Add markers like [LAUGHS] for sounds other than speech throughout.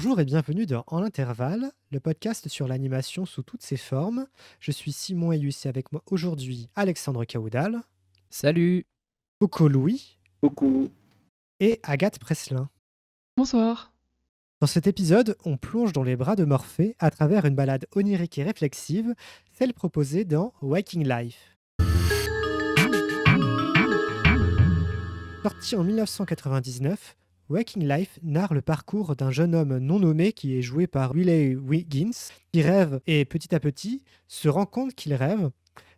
Bonjour et bienvenue dans En l'intervalle, le podcast sur l'animation sous toutes ses formes. Je suis Simon et avec moi aujourd'hui Alexandre Caoudal. Salut. Coco Louis. Coco. Et Agathe Preslin. Bonsoir. Dans cet épisode, on plonge dans les bras de Morphée à travers une balade onirique et réflexive, celle proposée dans Waking Life. Sorti en 1999, Waking Life narre le parcours d'un jeune homme non nommé qui est joué par Willie Wiggins, qui rêve et petit à petit se rend compte qu'il rêve.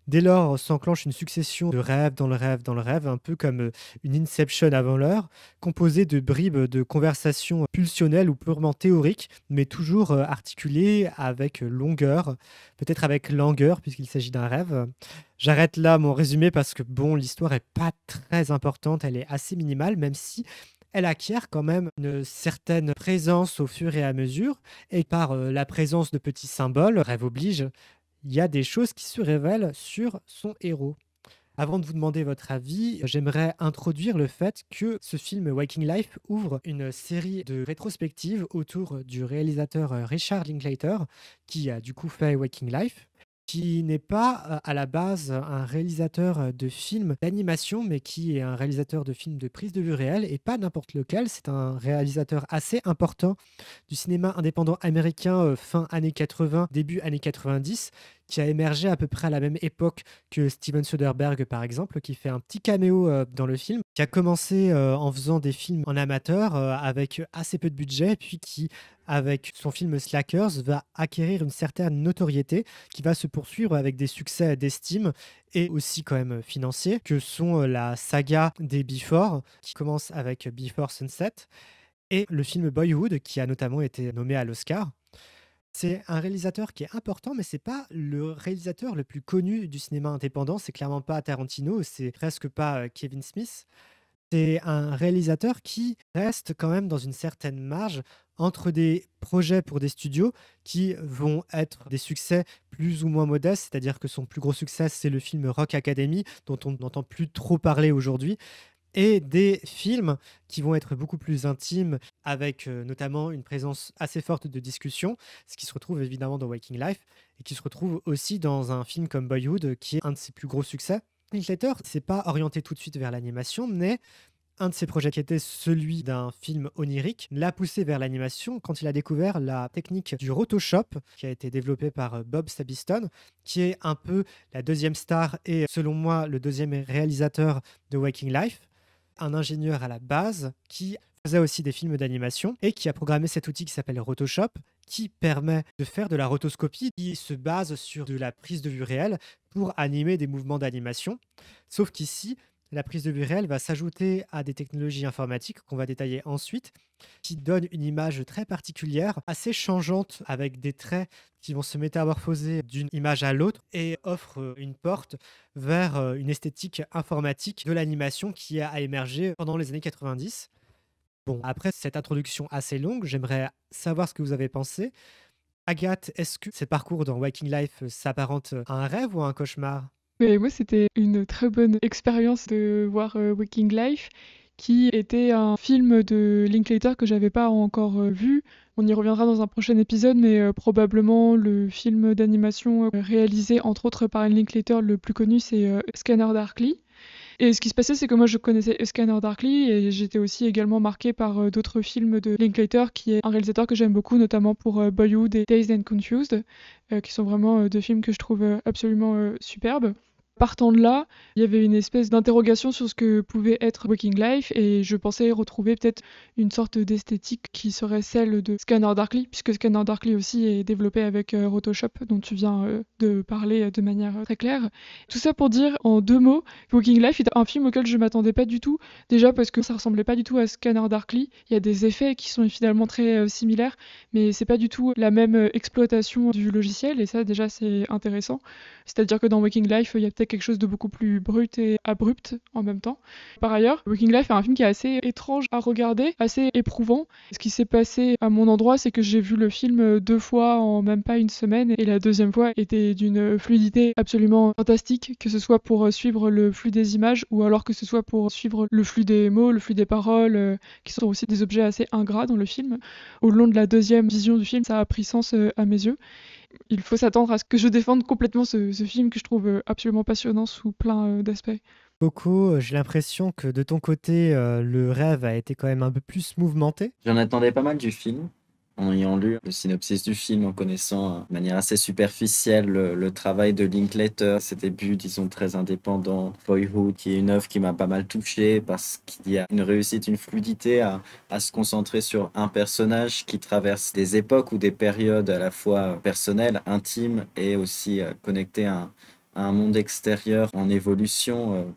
Dès lors s'enclenche une succession de rêves dans le rêve dans le rêve, un peu comme euh, une inception avant l'heure, composée de bribes de conversations pulsionnelles ou purement théoriques, mais toujours euh, articulées avec longueur, peut-être avec langueur puisqu'il s'agit d'un rêve. J'arrête là mon résumé parce que bon, l'histoire est pas très importante, elle est assez minimale, même si elle acquiert quand même une certaine présence au fur et à mesure. Et par euh, la présence de petits symboles, rêve oblige, il y a des choses qui se révèlent sur son héros. Avant de vous demander votre avis, j'aimerais introduire le fait que ce film Waking Life ouvre une série de rétrospectives autour du réalisateur euh, Richard Linklater, qui a du coup fait Waking Life qui n'est pas euh, à la base un réalisateur euh, de films d'animation, mais qui est un réalisateur de films de prise de vue réelle et pas n'importe lequel. C'est un réalisateur assez important du cinéma indépendant américain euh, fin années 80, début années 90 qui a émergé à peu près à la même époque que Steven Soderbergh, par exemple, qui fait un petit caméo euh, dans le film, qui a commencé euh, en faisant des films en amateur euh, avec assez peu de budget, puis qui avec son film Slackers, va acquérir une certaine notoriété qui va se poursuivre avec des succès d'estime et aussi quand même financiers, que sont la saga des Before, qui commence avec Before Sunset, et le film Boyhood, qui a notamment été nommé à l'Oscar. C'est un réalisateur qui est important, mais c'est pas le réalisateur le plus connu du cinéma indépendant. C'est clairement pas Tarantino, c'est presque pas euh, Kevin Smith. C'est un réalisateur qui reste quand même dans une certaine marge entre des projets pour des studios qui vont être des succès plus ou moins modestes, c'est-à-dire que son plus gros succès, c'est le film Rock Academy, dont on n'entend plus trop parler aujourd'hui, et des films qui vont être beaucoup plus intimes, avec euh, notamment une présence assez forte de discussion, ce qui se retrouve évidemment dans Waking Life, et qui se retrouve aussi dans un film comme Boyhood, qui est un de ses plus gros succès. Linklater, s'est pas orienté tout de suite vers l'animation, mais un de ses projets qui était celui d'un film onirique l'a poussé vers l'animation quand il a découvert la technique du Rotoshop qui a été développée par euh, Bob Sabiston, qui est un peu la deuxième star et selon moi le deuxième réalisateur de Waking Life un ingénieur à la base qui faisait aussi des films d'animation et qui a programmé cet outil qui s'appelle Rotoshop qui permet de faire de la rotoscopie qui se base sur de la prise de vue réelle pour animer des mouvements d'animation. Sauf qu'ici, la prise de vue réelle va s'ajouter à des technologies informatiques qu'on va détailler ensuite, qui donnent une image très particulière, assez changeante, avec des traits qui vont se métamorphoser d'une image à l'autre et offrent une porte vers euh, une esthétique informatique de l'animation qui a émergé pendant les années 90. Bon, après cette introduction assez longue, j'aimerais savoir ce que vous avez pensé. Agathe, est-ce que ces parcours dans Waking Life s'apparente à un rêve ou à un cauchemar mais moi, c'était une très bonne expérience de voir euh, Waking Life, qui était un film de Linklater que j'avais pas encore euh, vu. On y reviendra dans un prochain épisode, mais euh, probablement le film d'animation réalisé entre autres par Linklater le plus connu, c'est Scanner Darkly. Et ce qui se passait, c'est que moi je connaissais Scanner Darkly et j'étais aussi également marquée par d'autres films de Linklater, qui est un réalisateur que j'aime beaucoup, notamment pour Boyhood et Days and Confused, qui sont vraiment deux films que je trouve absolument superbes partant de là, il y avait une espèce d'interrogation sur ce que pouvait être Waking Life et je pensais retrouver peut-être une sorte d'esthétique qui serait celle de Scanner Darkly, puisque Scanner Darkly aussi est développé avec *Photoshop*, euh, dont tu viens euh, de parler euh, de manière très claire. Tout ça pour dire en deux mots, Waking Life est un film auquel je m'attendais pas du tout, déjà parce que ça ressemblait pas du tout à Scanner Darkly. Il y a des effets qui sont finalement très similaires, mais c'est pas du tout la même exploitation du logiciel et ça déjà c'est intéressant. C'est-à-dire que dans Waking Life, il y a peut-être quelque chose de beaucoup plus brut et abrupt en même temps. Par ailleurs, *Walking Life est un film qui est assez étrange à regarder, assez éprouvant. Ce qui s'est passé à mon endroit, c'est que j'ai vu le film deux fois en même pas une semaine et la deuxième fois était d'une fluidité absolument fantastique, que ce soit pour suivre le flux des images ou alors que ce soit pour suivre le flux des mots, le flux des paroles, euh, qui sont aussi des objets assez ingrats dans le film. Au long de la deuxième vision du film, ça a pris sens euh, à mes yeux il faut s'attendre à ce que je défende complètement ce, film que je trouve euh, absolument passionnant sous plein euh, d'aspects. Coco, euh, j'ai l'impression que de ton côté, le rêve a été quand même un peu plus mouvementé. J'en attendais pas mal du film en ayant lu le synopsis du film, en connaissant euh, de manière assez superficielle le, travail de Linklater, ses débuts, disons, très indépendants, Boyhood, qui est une œuvre qui m'a pas mal touché parce qu'il y a une réussite, une fluidité à, se concentrer sur un personnage qui traverse des époques ou des périodes à la fois euh, personnelles, intimes et aussi euh, connectées à un monde extérieur en évolution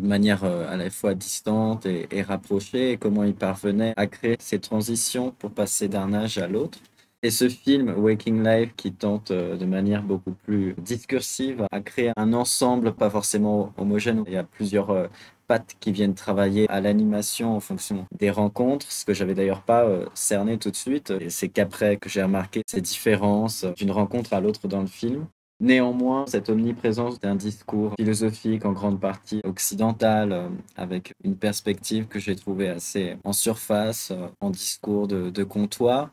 de manière euh, à la fois distante et, rapprochée, et comment il parvenait à créer ces transitions pour passer d'un âge à l'autre. Et ce film, Waking Life, qui tente euh, de manière beaucoup plus discursive à créer un ensemble pas forcément homogène. Il y a plusieurs euh, pattes qui viennent travailler à l'animation en fonction des rencontres, ce que j'avais d'ailleurs pas cerné tout de suite. Et c'est qu'après que j'ai remarqué ces différences d'une rencontre à l'autre dans le film. Néanmoins, cette omniprésence d'un discours philosophique en grande partie occidental, euh, avec une perspective que j'ai trouvée assez en surface, euh, en discours de, comptoir,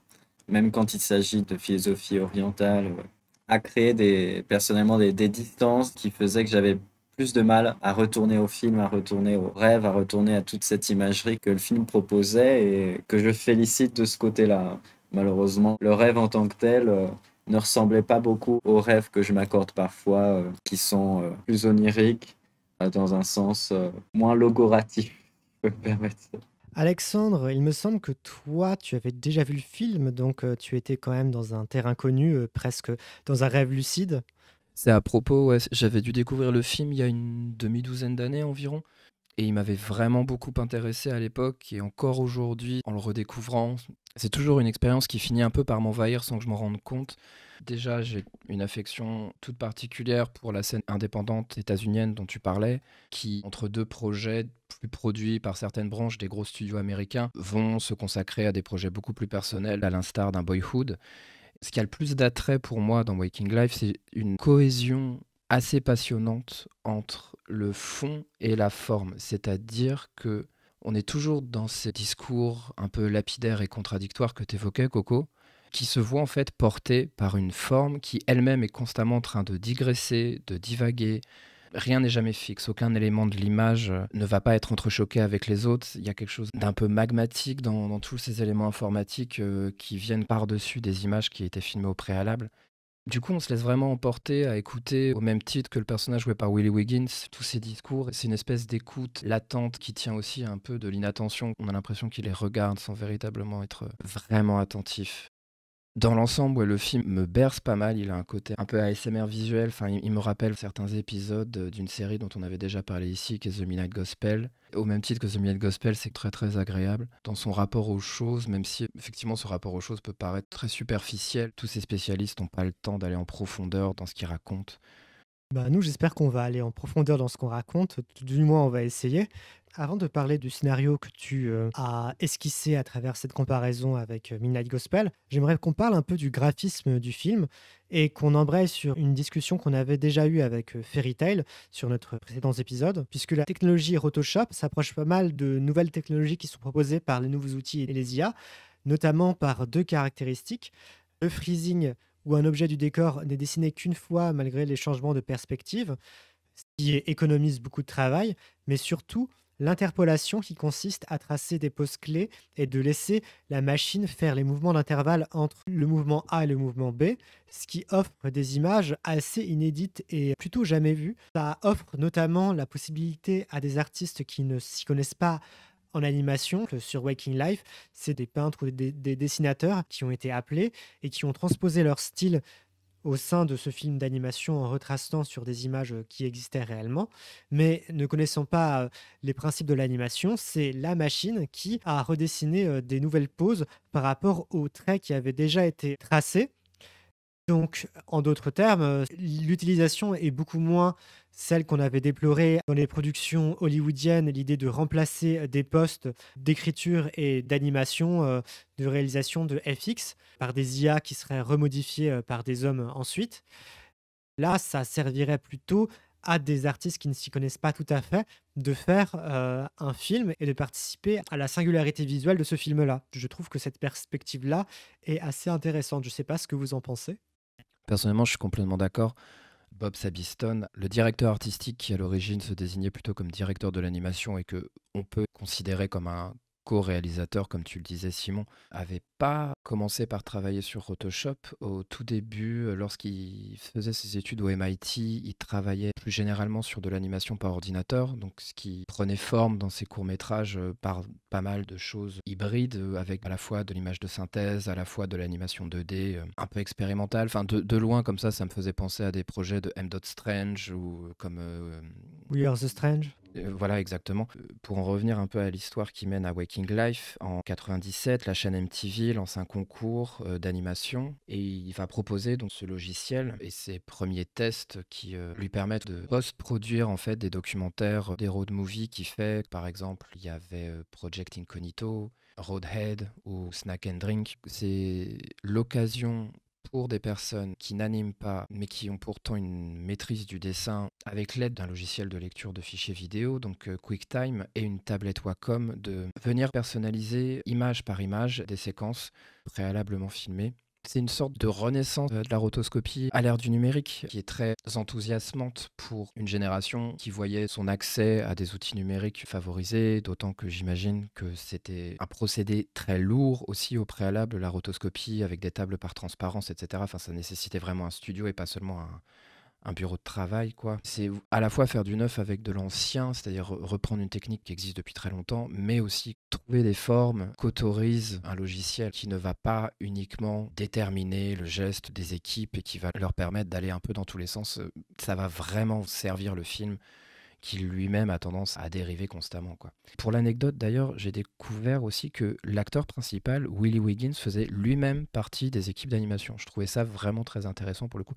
même quand il s'agit de philosophie orientale, euh, a créé des, personnellement des, des distances qui faisaient que j'avais plus de mal à retourner au film, à retourner au rêve, à retourner à toute cette imagerie que le film proposait et que je félicite de ce côté-là. Malheureusement, le rêve en tant que tel ne ressemblait pas beaucoup aux rêves que je m'accorde parfois, euh, qui sont euh, plus oniriques, euh, dans un sens moins logoratif, [LAUGHS] je peux me permettre. Alexandre, il me semble que toi, tu avais déjà vu le film, donc tu étais quand même dans un terrain connu, presque dans un rêve lucide. C'est à propos, j'avais dû découvrir le film il y a une demi-douzaine d'années environ. Et il m'avait vraiment beaucoup intéressé à l'époque et encore aujourd'hui, en le redécouvrant, c'est toujours une expérience qui finit un peu par m'envahir sans que je m'en rende compte. Déjà, j'ai une affection toute particulière pour la scène indépendante états-unienne dont tu parlais, qui, entre deux projets plus produits par certaines branches des gros studios américains, vont se consacrer à des projets beaucoup plus personnels, à l'instar d'un Boyhood. Ce qui a le plus d'attrait pour moi dans Waking Life, c'est une cohésion assez passionnante entre le fond et la forme. C'est-à-dire que on est toujours dans ces discours un peu lapidaires et contradictoires que tu évoquais, Coco, qui se voient en fait portés par une forme qui elle-même est constamment en train de digresser, de divaguer. Rien n'est jamais fixe, aucun élément de l'image euh, ne va pas être entrechoqué avec les autres. Il y a quelque chose d'un peu magmatique dans, tous ces éléments informatiques euh, qui viennent par-dessus des images qui étaient filmées au préalable. Du coup, on se laisse vraiment emporter à écouter, au même titre que le personnage joué par Willy Wiggins, tous ses discours. C'est une espèce d'écoute latente qui tient aussi un peu de l'inattention. On a l'impression qu'il les regarde sans véritablement être vraiment attentif. Dans l'ensemble, le film me berce pas mal. Il a un côté un peu ASMR visuel. Enfin, il, me rappelle certains épisodes euh, d'une série dont on avait déjà parlé ici, qui The Midnight Gospel. Au même titre que The Midnight Gospel, c'est très très agréable dans son rapport aux choses, même si effectivement ce rapport aux choses peut paraître très superficiel. Tous ces spécialistes n'ont pas le temps d'aller en profondeur dans ce qu'ils racontent. Bah, nous, j'espère qu'on va aller en profondeur dans ce qu'on raconte, du moins on va essayer. Avant de parler du scénario que tu euh, as esquissé à travers cette comparaison avec euh, Midnight Gospel, j'aimerais qu'on parle un peu du graphisme du film et qu'on embraye sur une discussion qu'on avait déjà eue avec euh, Fairy Tail sur notre précédent épisode, puisque la technologie Photoshop s'approche pas mal de nouvelles technologies qui sont proposées par les nouveaux outils et les IA, notamment par deux caractéristiques, le freezing où un objet du décor n'est dessiné qu'une fois malgré les changements de perspective, ce qui économise beaucoup de travail, mais surtout l'interpolation qui consiste à tracer des poses clés et de laisser la machine faire les mouvements d'intervalle entre le mouvement A et le mouvement B, ce qui offre des images assez inédites et plutôt jamais vues. Ça offre notamment la possibilité à des artistes qui ne s'y connaissent pas en animation sur Waking Life. C'est des peintres ou des, dessinateurs qui ont été appelés et qui ont transposé leur style au sein de ce film d'animation en retraçant sur des images euh, qui existaient réellement. Mais ne connaissant pas euh, les principes de l'animation, c'est la machine qui a redessiné euh, des nouvelles poses par rapport aux traits qui avaient déjà été tracés donc, en d'autres termes, l'utilisation est beaucoup moins celle qu'on avait déplorée dans les productions hollywoodiennes, l'idée de remplacer des postes d'écriture et d'animation, euh, de réalisation de FX par des IA qui seraient remodifiées euh, par des hommes ensuite. Là, ça servirait plutôt à des artistes qui ne s'y connaissent pas tout à fait de faire euh, un film et de participer à la singularité visuelle de ce film-là. Je trouve que cette perspective-là est assez intéressante. Je ne sais pas ce que vous en pensez. Personnellement, je suis complètement d'accord. Bob Sabiston, le directeur artistique qui à l'origine se désignait plutôt comme directeur de l'animation et que on peut considérer comme un co-réalisateur, comme tu le disais, Simon, avait pas commencé par travailler sur Photoshop. Au tout début, euh, lorsqu'il faisait ses études au MIT, il travaillait plus généralement sur de l'animation par ordinateur, donc ce qui prenait forme dans ses courts-métrages euh, par pas mal de choses hybrides, euh, avec à la fois de l'image de synthèse, à la fois de l'animation 2D, un peu expérimentale. Enfin, de, loin, comme ça, ça me faisait penser à des projets de M. Strange ou comme. We Are the Strange euh, voilà, exactement. Euh, pour en revenir un peu à l'histoire qui mène à Waking Life, en 97, la chaîne MTV lance un concours euh, d'animation et il va proposer donc ce logiciel et ses premiers tests qui lui permettent de post-produire en fait des documentaires, des road movies qui fait. Par exemple, il y avait Project Incognito, Roadhead ou Snack and Drink. C'est l'occasion pour des personnes qui n'animent pas, mais qui ont pourtant une maîtrise du dessin avec l'aide d'un logiciel de lecture de fichiers vidéo, donc euh, QuickTime et une tablette Wacom, de venir personnaliser image par image des séquences préalablement filmées c'est une sorte de renaissance euh, de la rotoscopie à l'ère du numérique qui est très enthousiasmante pour une génération qui voyait son accès à des outils numériques favorisés, d'autant que j'imagine que c'était un procédé très lourd aussi au préalable, la rotoscopie avec des tables par transparence, etc. Enfin, ça nécessitait vraiment un studio et pas seulement un, un bureau de travail, quoi. C'est à la fois faire du neuf avec de l'ancien, c'est-à-dire reprendre une technique qui existe depuis très longtemps, mais aussi trouver des formes qu'autorise un logiciel qui ne va pas uniquement déterminer le geste des équipes et qui va leur permettre d'aller un peu dans tous les sens. Euh, ça va vraiment servir le film qui lui-même a tendance à dériver constamment. Quoi. Pour l'anecdote d'ailleurs, j'ai découvert aussi que l'acteur principal, Willy Wiggins, faisait lui-même partie des équipes d'animation. Je trouvais ça vraiment très intéressant pour le coup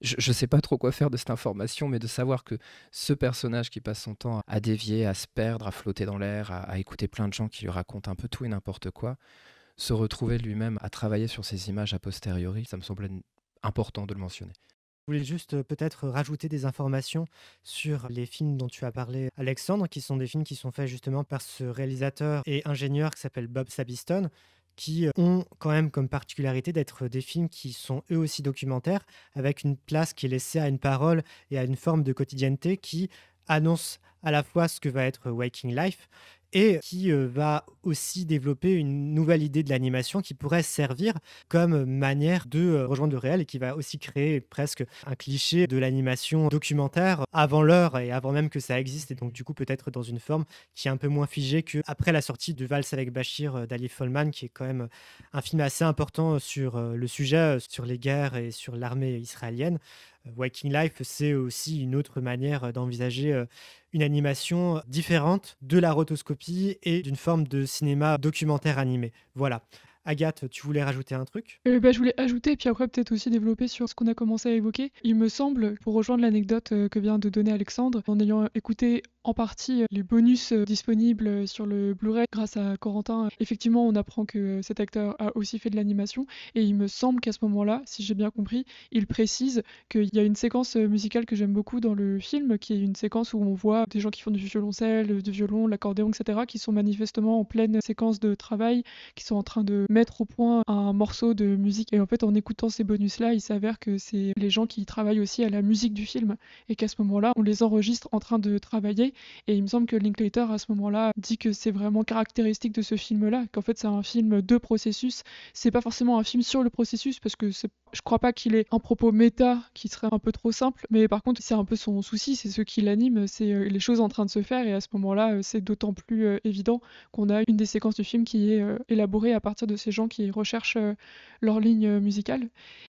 je ne sais pas trop quoi faire de cette information, mais de savoir que ce personnage qui passe son temps à dévier, à se perdre, à flotter dans l'air, à, écouter plein de gens qui lui racontent un peu tout et n'importe quoi, se retrouver lui-même à travailler sur ces images a posteriori, ça me semblait important de le mentionner. Je voulais juste euh, peut-être euh, rajouter des informations sur les films dont tu as parlé, Alexandre, qui sont des films qui sont faits justement par ce réalisateur et ingénieur qui s'appelle Bob Sabiston qui euh, ont quand même comme particularité d'être des films qui sont eux aussi documentaires, avec une place qui est laissée à une parole et à une forme de quotidienneté qui annonce à la fois ce que va être Waking Life, et qui euh, va aussi développer une nouvelle idée de l'animation qui pourrait servir comme manière de euh, rejoindre le réel et qui va aussi créer presque un cliché de l'animation documentaire avant l'heure et avant même que ça existe et donc du coup peut-être dans une forme qui est un peu moins figée qu'après la sortie de Vals avec Bachir euh, d'Ali Folman qui est quand même un film assez important sur le sujet, sur les guerres et sur l'armée israélienne. Waking Life, c'est aussi une autre manière euh, d'envisager euh, une animation différente de la rotoscopie et d'une forme de cinéma documentaire animé. Voilà. Agathe, tu voulais rajouter un truc euh, bah, Je voulais ajouter, puis après peut-être aussi développer sur ce qu'on a commencé à évoquer. Il me semble, pour rejoindre l'anecdote que vient de donner Alexandre, en ayant écouté en partie euh, les bonus euh, disponibles euh, sur le Blu-ray grâce à Corentin. Effectivement, on apprend que cet acteur a aussi fait de l'animation et il me semble qu'à ce moment-là, si j'ai bien compris, il précise qu'il y a une séquence musicale que j'aime beaucoup dans le film qui est une séquence où on voit des gens qui font du violoncelle, du violon, l'accordéon, etc., qui sont manifestement en pleine séquence de travail, qui sont en train de mettre au point un morceau de musique. Et en fait, en écoutant ces bonus-là, il s'avère que c'est les gens qui travaillent aussi à la musique du film et qu'à ce moment-là, on les enregistre en train de travailler et il me semble que Linklater, à ce moment-là, dit que c'est vraiment caractéristique de ce film-là, qu'en fait, c'est un film de processus. C'est pas forcément un film sur le processus, parce que je crois pas qu'il ait un propos méta qui serait un peu trop simple, mais par contre, c'est un peu son souci, c'est ce qui l'anime, c'est euh, les choses en train de se faire, et à ce moment-là, euh, c'est d'autant plus euh, évident qu'on a une des séquences du film qui est élaborée à partir de ces gens qui recherchent leur ligne musicale.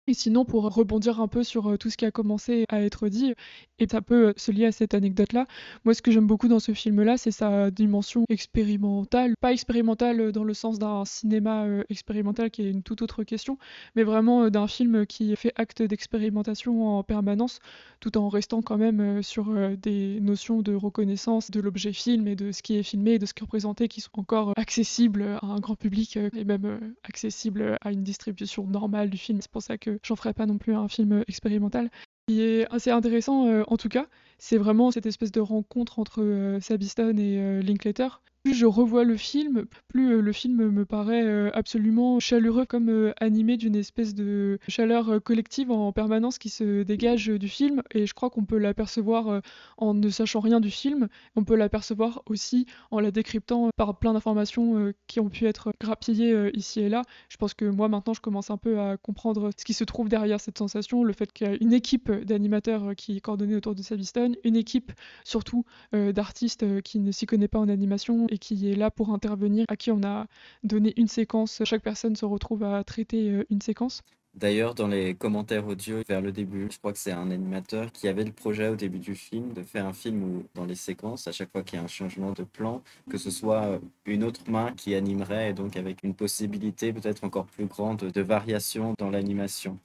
Et sinon, pour rebondir un peu sur euh, tout ce qui a commencé à être dit, et ça peut euh, se lier à cette anecdote-là, moi ce que j'aime beaucoup dans ce film-là, c'est sa dimension expérimentale. Pas expérimentale euh, dans le sens d'un cinéma expérimental qui est une toute autre question, mais vraiment d'un film qui fait acte d'expérimentation en permanence, tout en restant quand même sur des notions de reconnaissance de l'objet film et de ce qui est filmé et de ce qui est représenté qui sont encore accessibles à un grand public et même accessibles à une distribution normale du film. C'est pour ça que j'en ferai pas non plus un film expérimental. Qui est assez intéressant euh, en tout cas, c'est vraiment cette espèce de rencontre entre euh, Sabiston et euh, Linklater plus je revois le film, plus euh, le film me paraît euh, absolument chaleureux, comme euh, animé d'une espèce de chaleur collective en permanence qui se dégage du film. Et je crois qu'on peut l'apercevoir en ne sachant rien du film. On peut l'apercevoir aussi en la décryptant par plein d'informations qui ont pu être grappillées ici et là. Je pense que moi, maintenant, je commence un peu à comprendre ce qui se trouve derrière cette sensation, le fait qu'il y a une équipe d'animateurs qui est coordonnée autour de Savistone, une équipe surtout d'artistes qui ne s'y connaît pas en animation et qui est là pour intervenir, à qui on a donné une séquence. Chaque personne se retrouve à traiter euh, une séquence. D'ailleurs, dans les commentaires audio vers le début, je crois que c'est un animateur qui avait le projet au début du film de faire un film où, dans les séquences, à chaque fois qu'il y a un changement de plan, que ce soit euh, une autre main qui animerait et donc avec une possibilité peut-être encore plus grande de variation dans l'animation.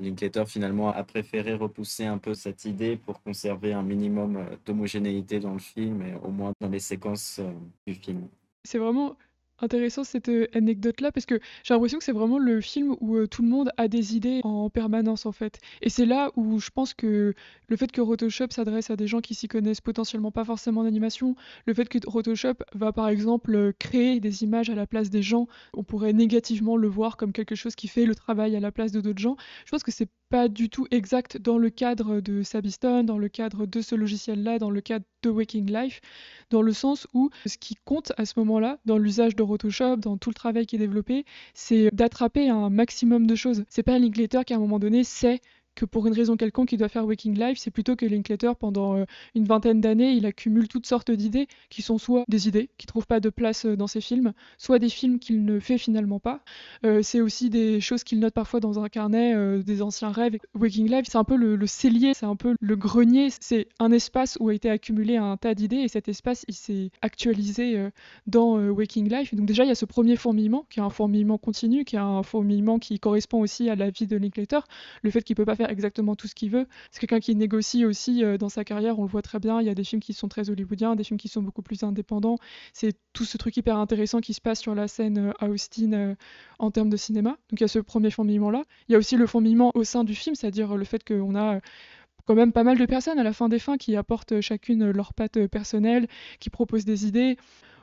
Linklater finalement a préféré repousser un peu cette idée pour conserver un minimum euh, d'homogénéité dans le film et au moins dans les séquences euh, du film. C'est vraiment intéressant cette euh, anecdote-là parce que j'ai l'impression que c'est vraiment le film où euh, tout le monde a des idées en permanence en fait. Et c'est là où je pense que le fait que Photoshop s'adresse à des gens qui s'y connaissent potentiellement pas forcément en animation, le fait que Photoshop va par exemple euh, créer des images à la place des gens, on pourrait négativement le voir comme quelque chose qui fait le travail à la place de d'autres gens. Je pense que c'est pas du tout exact dans le cadre de Sabiston, dans le cadre de ce logiciel-là, dans le cadre de Waking Life dans le sens où ce qui compte à ce moment-là, dans l'usage de Photoshop, dans tout le travail qui est développé, c'est d'attraper un maximum de choses. C'est pas un newsletter qui à un moment donné sait que pour une raison quelconque, il doit faire Waking Life, c'est plutôt que Linklater, pendant euh, une vingtaine d'années, il accumule toutes sortes d'idées qui sont soit des idées qui ne trouvent pas de place euh, dans ses films, soit des films qu'il ne fait finalement pas. Euh, c'est aussi des choses qu'il note parfois dans un carnet, des anciens rêves. Waking Life, c'est un peu le, cellier, c'est un peu le grenier, c'est un espace où a été accumulé un tas d'idées et cet espace, il s'est actualisé dans Waking Life. donc déjà, il y a ce premier fourmillement, qui est un fourmillement continu, qui est un fourmillement qui correspond aussi à la vie de Linklater, le fait qu'il peut pas faire exactement tout ce qu'il veut. C'est quelqu'un qui négocie aussi euh, dans sa carrière, on le voit très bien. Il y a des films qui sont très hollywoodiens, des films qui sont beaucoup plus indépendants. C'est tout ce truc hyper intéressant qui se passe sur la scène euh, à Austin euh, en termes de cinéma. Donc il y a ce premier fourmillement-là. Il y a aussi le fourmillement au sein du film, c'est-à-dire le fait qu'on a quand même pas mal de personnes à la fin des fins qui apportent chacune leur patte personnelle, qui proposent des idées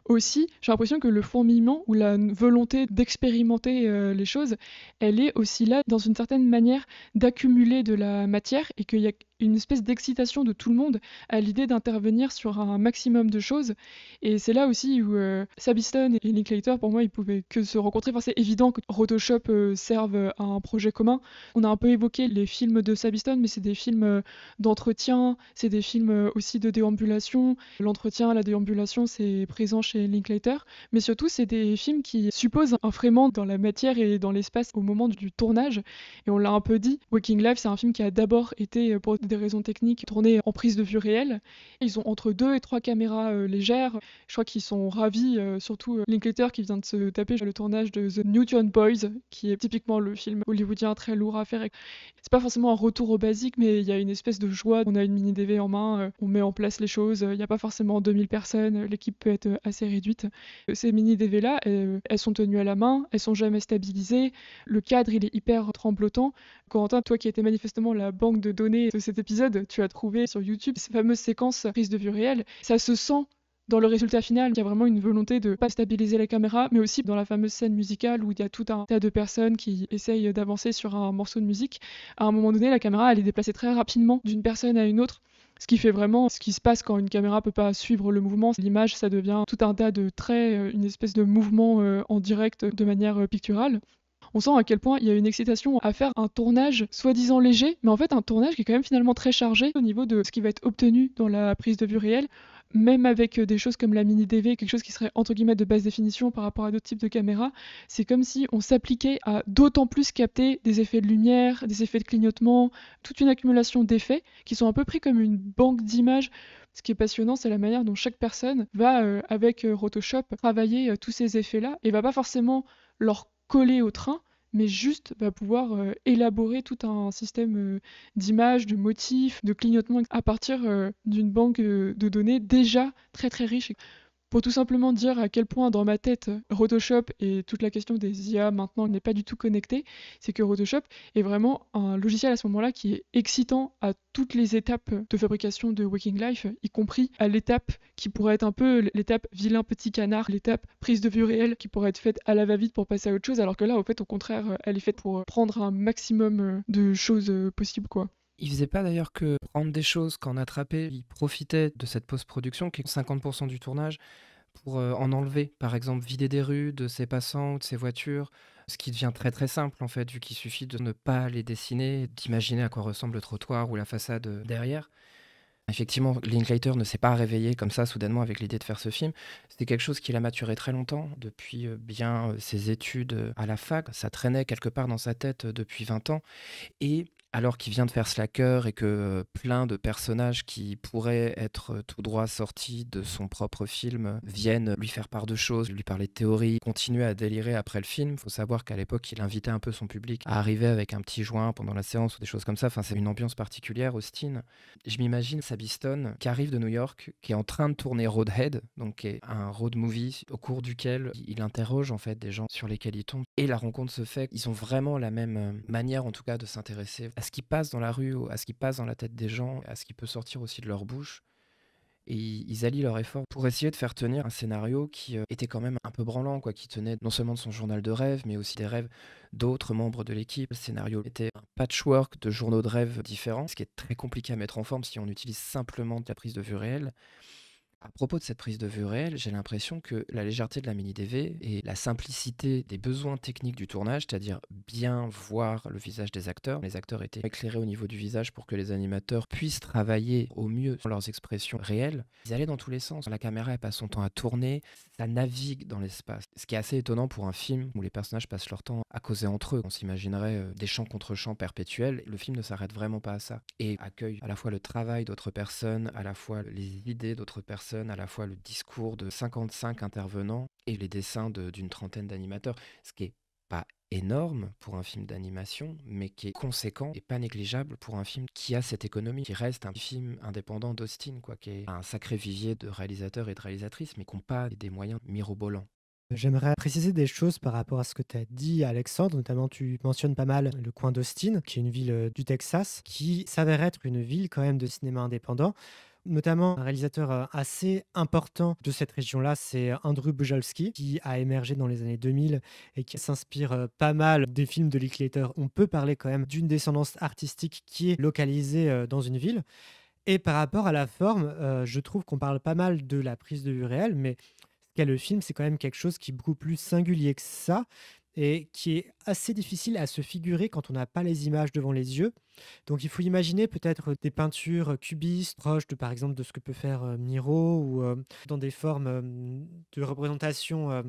aussi, j'ai l'impression que le fourmillement ou la volonté d'expérimenter euh, les choses, elle est aussi là dans une certaine manière d'accumuler de la matière et qu'il y a une espèce d'excitation de tout le monde à l'idée d'intervenir sur un maximum de choses. Et c'est là aussi où euh, Sabiston et Linklater, pour moi, ils pouvaient que se rencontrer. c'est évident que Rotoshop euh, serve à un projet commun. On a un peu évoqué les films de Sabiston, mais c'est des films euh, d'entretien, c'est des films aussi de déambulation. L'entretien, la déambulation, c'est présent chez Linklater. Mais surtout, c'est des films qui supposent un frément dans la matière et dans l'espace au moment du tournage. Et on l'a un peu dit, Waking Life, c'est un film qui a d'abord été pour des raisons techniques, tournées en prise de vue réelle. Ils ont entre deux et trois caméras euh, légères. Je crois qu'ils sont ravis, euh, surtout euh, Linklater qui vient de se taper le tournage de The Newton Boys, qui est typiquement le film hollywoodien très lourd à faire. C'est pas forcément un retour au basique, mais il y a une espèce de joie. On a une mini DV en main, on met en place les choses. Il n'y a pas forcément 2000 personnes, l'équipe peut être assez réduite. Ces mini DV là, elles sont tenues à la main, elles sont jamais stabilisées. Le cadre il est hyper tremblotant. Corentin, toi qui étais manifestement la banque de données de cet épisode, tu as trouvé sur YouTube ces fameuses séquences prises de vue réelle. Ça se sent dans le résultat final, il y a vraiment une volonté de ne pas stabiliser la caméra, mais aussi dans la fameuse scène musicale où il y a tout un tas de personnes qui essayent d'avancer sur un morceau de musique. À un moment donné, la caméra elle est déplacée très rapidement d'une personne à une autre. Ce qui fait vraiment ce qui se passe quand une caméra peut pas suivre le mouvement. L'image, ça devient tout un tas de traits, euh, une espèce de mouvement euh, en direct de manière euh, picturale on sent à quel point il y a une excitation à faire un tournage soi-disant léger, mais en fait un tournage qui est quand même finalement très chargé au niveau de ce qui va être obtenu dans la prise de vue réelle même avec euh, des choses comme la mini DV, quelque chose qui serait entre guillemets de basse définition par rapport à d'autres types de caméras, c'est comme si on s'appliquait à d'autant plus capter des effets de lumière, des effets de clignotement, toute une accumulation d'effets qui sont à peu près comme une banque d'images. Ce qui est passionnant, c'est la manière dont chaque personne va, euh, avec euh, Photoshop, travailler tous ces effets-là et va pas forcément leur coller au train, mais juste va bah, pouvoir euh, élaborer tout un système euh, d'images, de motifs, de clignotements à partir euh, d'une banque de données déjà très très riche pour tout simplement dire à quel point dans ma tête Photoshop et toute la question des IA maintenant n'est pas du tout connectée, c'est que Photoshop est vraiment un logiciel à ce moment-là qui est excitant à toutes les étapes de fabrication de Waking Life, y compris à l'étape qui pourrait être un peu l'étape vilain petit canard, l'étape prise de vue réelle qui pourrait être faite à la va-vite pour passer à autre chose, alors que là, au fait, au contraire, elle est faite pour prendre un maximum de choses possibles, quoi. Il faisait pas d'ailleurs que prendre des choses qu'en attraper, il profitait de cette post-production qui est 50% du tournage pour euh, en enlever, par exemple vider des rues, de ses passants ou de ses voitures, ce qui devient très très simple en fait, vu qu'il suffit de ne pas les dessiner, d'imaginer à quoi ressemble le trottoir ou la façade euh, derrière. Effectivement, Linklater ne s'est pas réveillé comme ça soudainement avec l'idée de faire ce film. C'était quelque chose qu'il a maturé très longtemps, depuis euh, bien ses études à la fac. Ça traînait quelque part dans sa tête depuis 20 ans. Et alors qu'il vient de faire Slacker et que plein de personnages qui pourraient être euh, tout droit sortis de son propre film viennent lui faire part de choses, lui parler de théorie, continuer à délirer après le film. Faut savoir qu'à l'époque, il invitait un peu son public à arriver avec un petit joint pendant la séance ou des choses comme ça. Enfin, c'est une ambiance particulière, Austin. Je m'imagine Sabiston qui arrive de New York, qui est en train de tourner Roadhead, donc qui est un road movie au cours duquel il interroge en fait des gens sur lesquels il tombe et la rencontre se fait. Ils ont vraiment la même euh, manière, en tout cas, de s'intéresser à ce qui passe dans la rue, à ce qui passe dans la tête des gens, à ce qui peut sortir aussi de leur bouche. Et ils allient leur effort pour essayer de faire tenir un scénario qui euh, était quand même un peu branlant, quoi, qui tenait non seulement de son journal de rêve, mais aussi des rêves d'autres membres de l'équipe. Le scénario était un patchwork de journaux de rêve différents, ce qui est très compliqué à mettre en forme si on utilise simplement de la prise de vue réelle. À propos de cette prise de vue réelle, j'ai l'impression que la légèreté de la mini-DV et la simplicité des besoins techniques du tournage, c'est-à-dire bien voir le visage des acteurs, les acteurs étaient éclairés au niveau du visage pour que les animateurs puissent travailler au mieux sur leurs expressions réelles, ils allaient dans tous les sens. La caméra elle passe son temps à tourner, ça navigue dans l'espace. Ce qui est assez étonnant pour un film où les personnages passent leur temps à causer entre eux. On s'imaginerait euh, des champs contre champs perpétuels. Le film ne s'arrête vraiment pas à ça et accueille à la fois le travail d'autres personnes, à la fois les idées d'autres personnes à la fois le discours de 55 intervenants et les dessins d'une trentaine d'animateurs, ce qui est pas énorme pour un film d'animation, mais qui est conséquent et pas négligeable pour un film qui a cette économie, qui reste un film indépendant d'Austin, quoi, qui est un sacré vivier de réalisateurs et de réalisatrices, mais qui n'ont pas des moyens mirobolants. J'aimerais préciser des choses par rapport à ce que tu as dit, Alexandre. Notamment, tu mentionnes pas mal le coin d'Austin, qui est une ville euh, du Texas, qui s'avère être une ville quand même de cinéma indépendant notamment un réalisateur euh, assez important de cette région-là, c'est euh, Andrew Bujalski, qui a émergé dans les années 2000 et qui s'inspire euh, pas mal des films de clater On peut parler quand même d'une descendance artistique qui est localisée dans une ville. Et par rapport à la forme, je trouve qu'on parle pas mal de la prise de vue réelle, mais ce qu'est le film, c'est quand même quelque chose qui est beaucoup plus singulier que ça et qui est assez difficile à se figurer quand on n'a pas les images devant les yeux. Donc il faut imaginer peut-être des peintures cubistes proches de par exemple de ce que peut faire euh, Miro ou euh, dans des formes euh, de représentation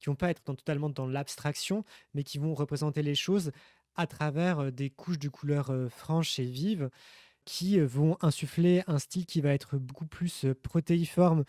qui vont pas être totalement dans l'abstraction mais qui vont représenter les choses à travers des couches de couleurs franches et vives qui vont insuffler un style qui va être beaucoup plus protéiforme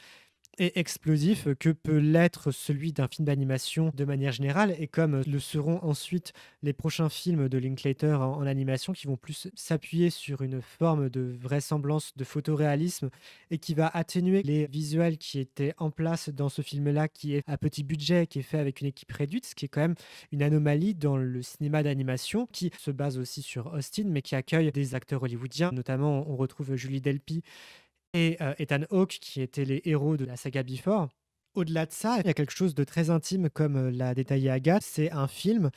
et explosif que peut l'être celui d'un film d'animation de manière générale, et comme le seront ensuite les prochains films de Linklater en, animation qui vont plus s'appuyer sur une forme de vraisemblance de photoréalisme et qui va atténuer les visuels qui étaient en place dans ce film-là, qui est à petit budget, qui est fait avec une équipe réduite, ce qui est quand même une anomalie dans le cinéma d'animation qui se base aussi sur Austin, mais qui accueille des acteurs hollywoodiens, notamment on retrouve Julie Delpy et euh, Ethan Hawke, qui étaient les héros de la saga Before. Au-delà de ça, il y a quelque chose de très intime, comme euh, l'a détaillé Agathe. C'est un film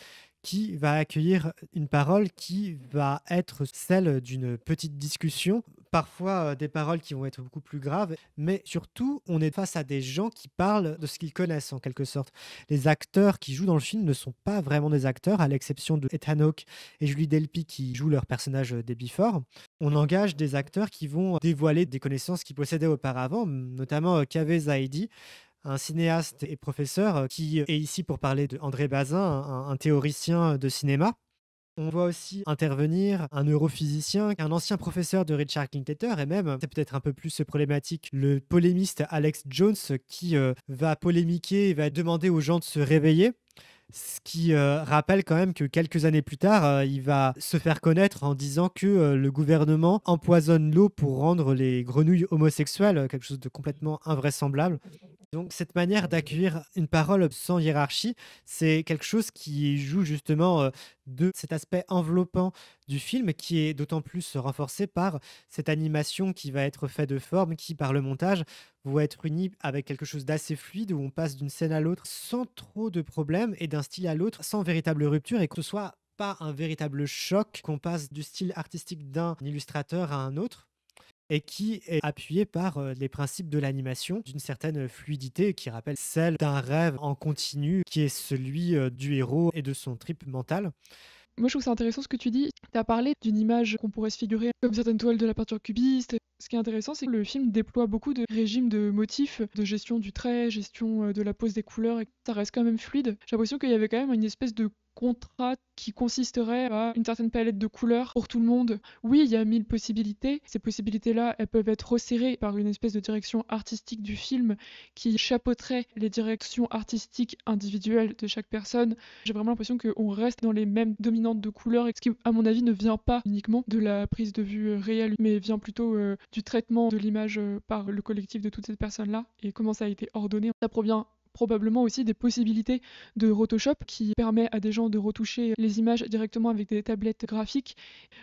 qui va accueillir une parole qui va être celle d'une petite discussion, parfois euh, des paroles qui vont être beaucoup plus graves, mais surtout on est face à des gens qui parlent de ce qu'ils connaissent en quelque sorte. Les acteurs qui jouent dans le film ne sont pas vraiment des acteurs, à l'exception de Ethan Hawke et Julie Delpy qui jouent leur personnage des Before. On engage des acteurs qui vont dévoiler des connaissances qu'ils possédaient auparavant, notamment Kaveh euh, Zaidi, un cinéaste et professeur euh, qui est ici pour parler de André Bazin, un, théoricien de cinéma. On voit aussi intervenir un neurophysicien, un ancien professeur de Richard Linklater, et même, c'est peut-être un peu plus problématique, le polémiste Alex Jones qui euh, va polémiquer et va demander aux gens de se réveiller. Ce qui euh, rappelle quand même que quelques années plus tard, euh, il va se faire connaître en disant que euh, le gouvernement empoisonne l'eau pour rendre les grenouilles homosexuelles, quelque chose de complètement invraisemblable. Donc cette manière d'accueillir une parole sans hiérarchie, c'est quelque chose qui joue justement de cet aspect enveloppant du film qui est d'autant plus renforcé par cette animation qui va être faite de forme, qui par le montage va être unie avec quelque chose d'assez fluide où on passe d'une scène à l'autre sans trop de problèmes et d'un style à l'autre sans véritable rupture et que ce soit pas un véritable choc qu'on passe du style artistique d'un illustrateur à un autre et qui est appuyé par euh, les principes de l'animation, d'une certaine fluidité qui rappelle celle d'un rêve en continu qui est celui euh, du héros et de son trip mental. Moi, je trouve ça intéressant ce que tu dis. Tu as parlé d'une image qu'on pourrait se figurer comme certaines toiles de la peinture cubiste. Ce qui est intéressant, c'est que le film déploie beaucoup de régimes de motifs, de gestion du trait, gestion euh, de la pose des couleurs. Et ça reste quand même fluide. J'ai l'impression qu'il y avait quand même une espèce de contrat qui consisterait à une certaine palette de couleurs pour tout le monde. Oui, il y a mille possibilités. Ces possibilités-là, elles peuvent être resserrées par une espèce de direction artistique du film qui chapeauterait les directions artistiques individuelles de chaque personne. J'ai vraiment l'impression qu'on reste dans les mêmes dominantes de couleurs, ce qui, à mon avis, ne vient pas uniquement de la prise de vue réelle, mais vient plutôt euh, du traitement de l'image euh, par le collectif de toutes ces personnes-là et comment ça a été ordonné. Ça provient probablement aussi des possibilités de Photoshop qui permet à des gens de retoucher les images directement avec des tablettes graphiques.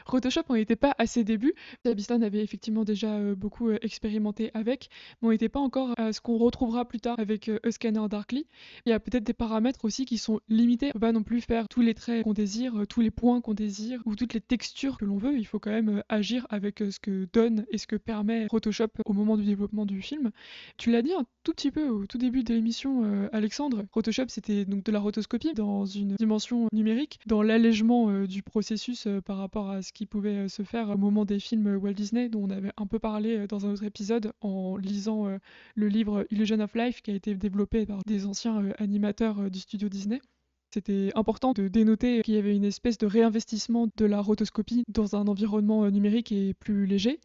Photoshop, on n'était pas à ses débuts. Abistan avait effectivement déjà euh, beaucoup euh, expérimenté avec, mais on n'était pas encore à ce qu'on retrouvera plus tard avec euh, Scanner Darkly. Il y a peut-être des paramètres aussi qui sont limités. On peut pas non plus faire tous les traits qu'on désire, tous les points qu'on désire ou toutes les textures que l'on veut. Il faut quand même agir avec ce que donne et ce que permet Photoshop au moment du développement du film. Tu l'as dit un tout petit peu au tout début de l'émission euh, Alexandre. Photoshop, c'était donc de la rotoscopie dans une dimension numérique, dans l'allègement euh, du processus euh, par rapport à ce qui pouvait se faire au moment des films Walt Disney, dont on avait un peu parlé dans un autre épisode en lisant le livre Illusion of Life qui a été développé par des anciens animateurs du studio Disney. C'était important de dénoter qu'il y avait une espèce de réinvestissement de la rotoscopie dans un environnement numérique et plus léger.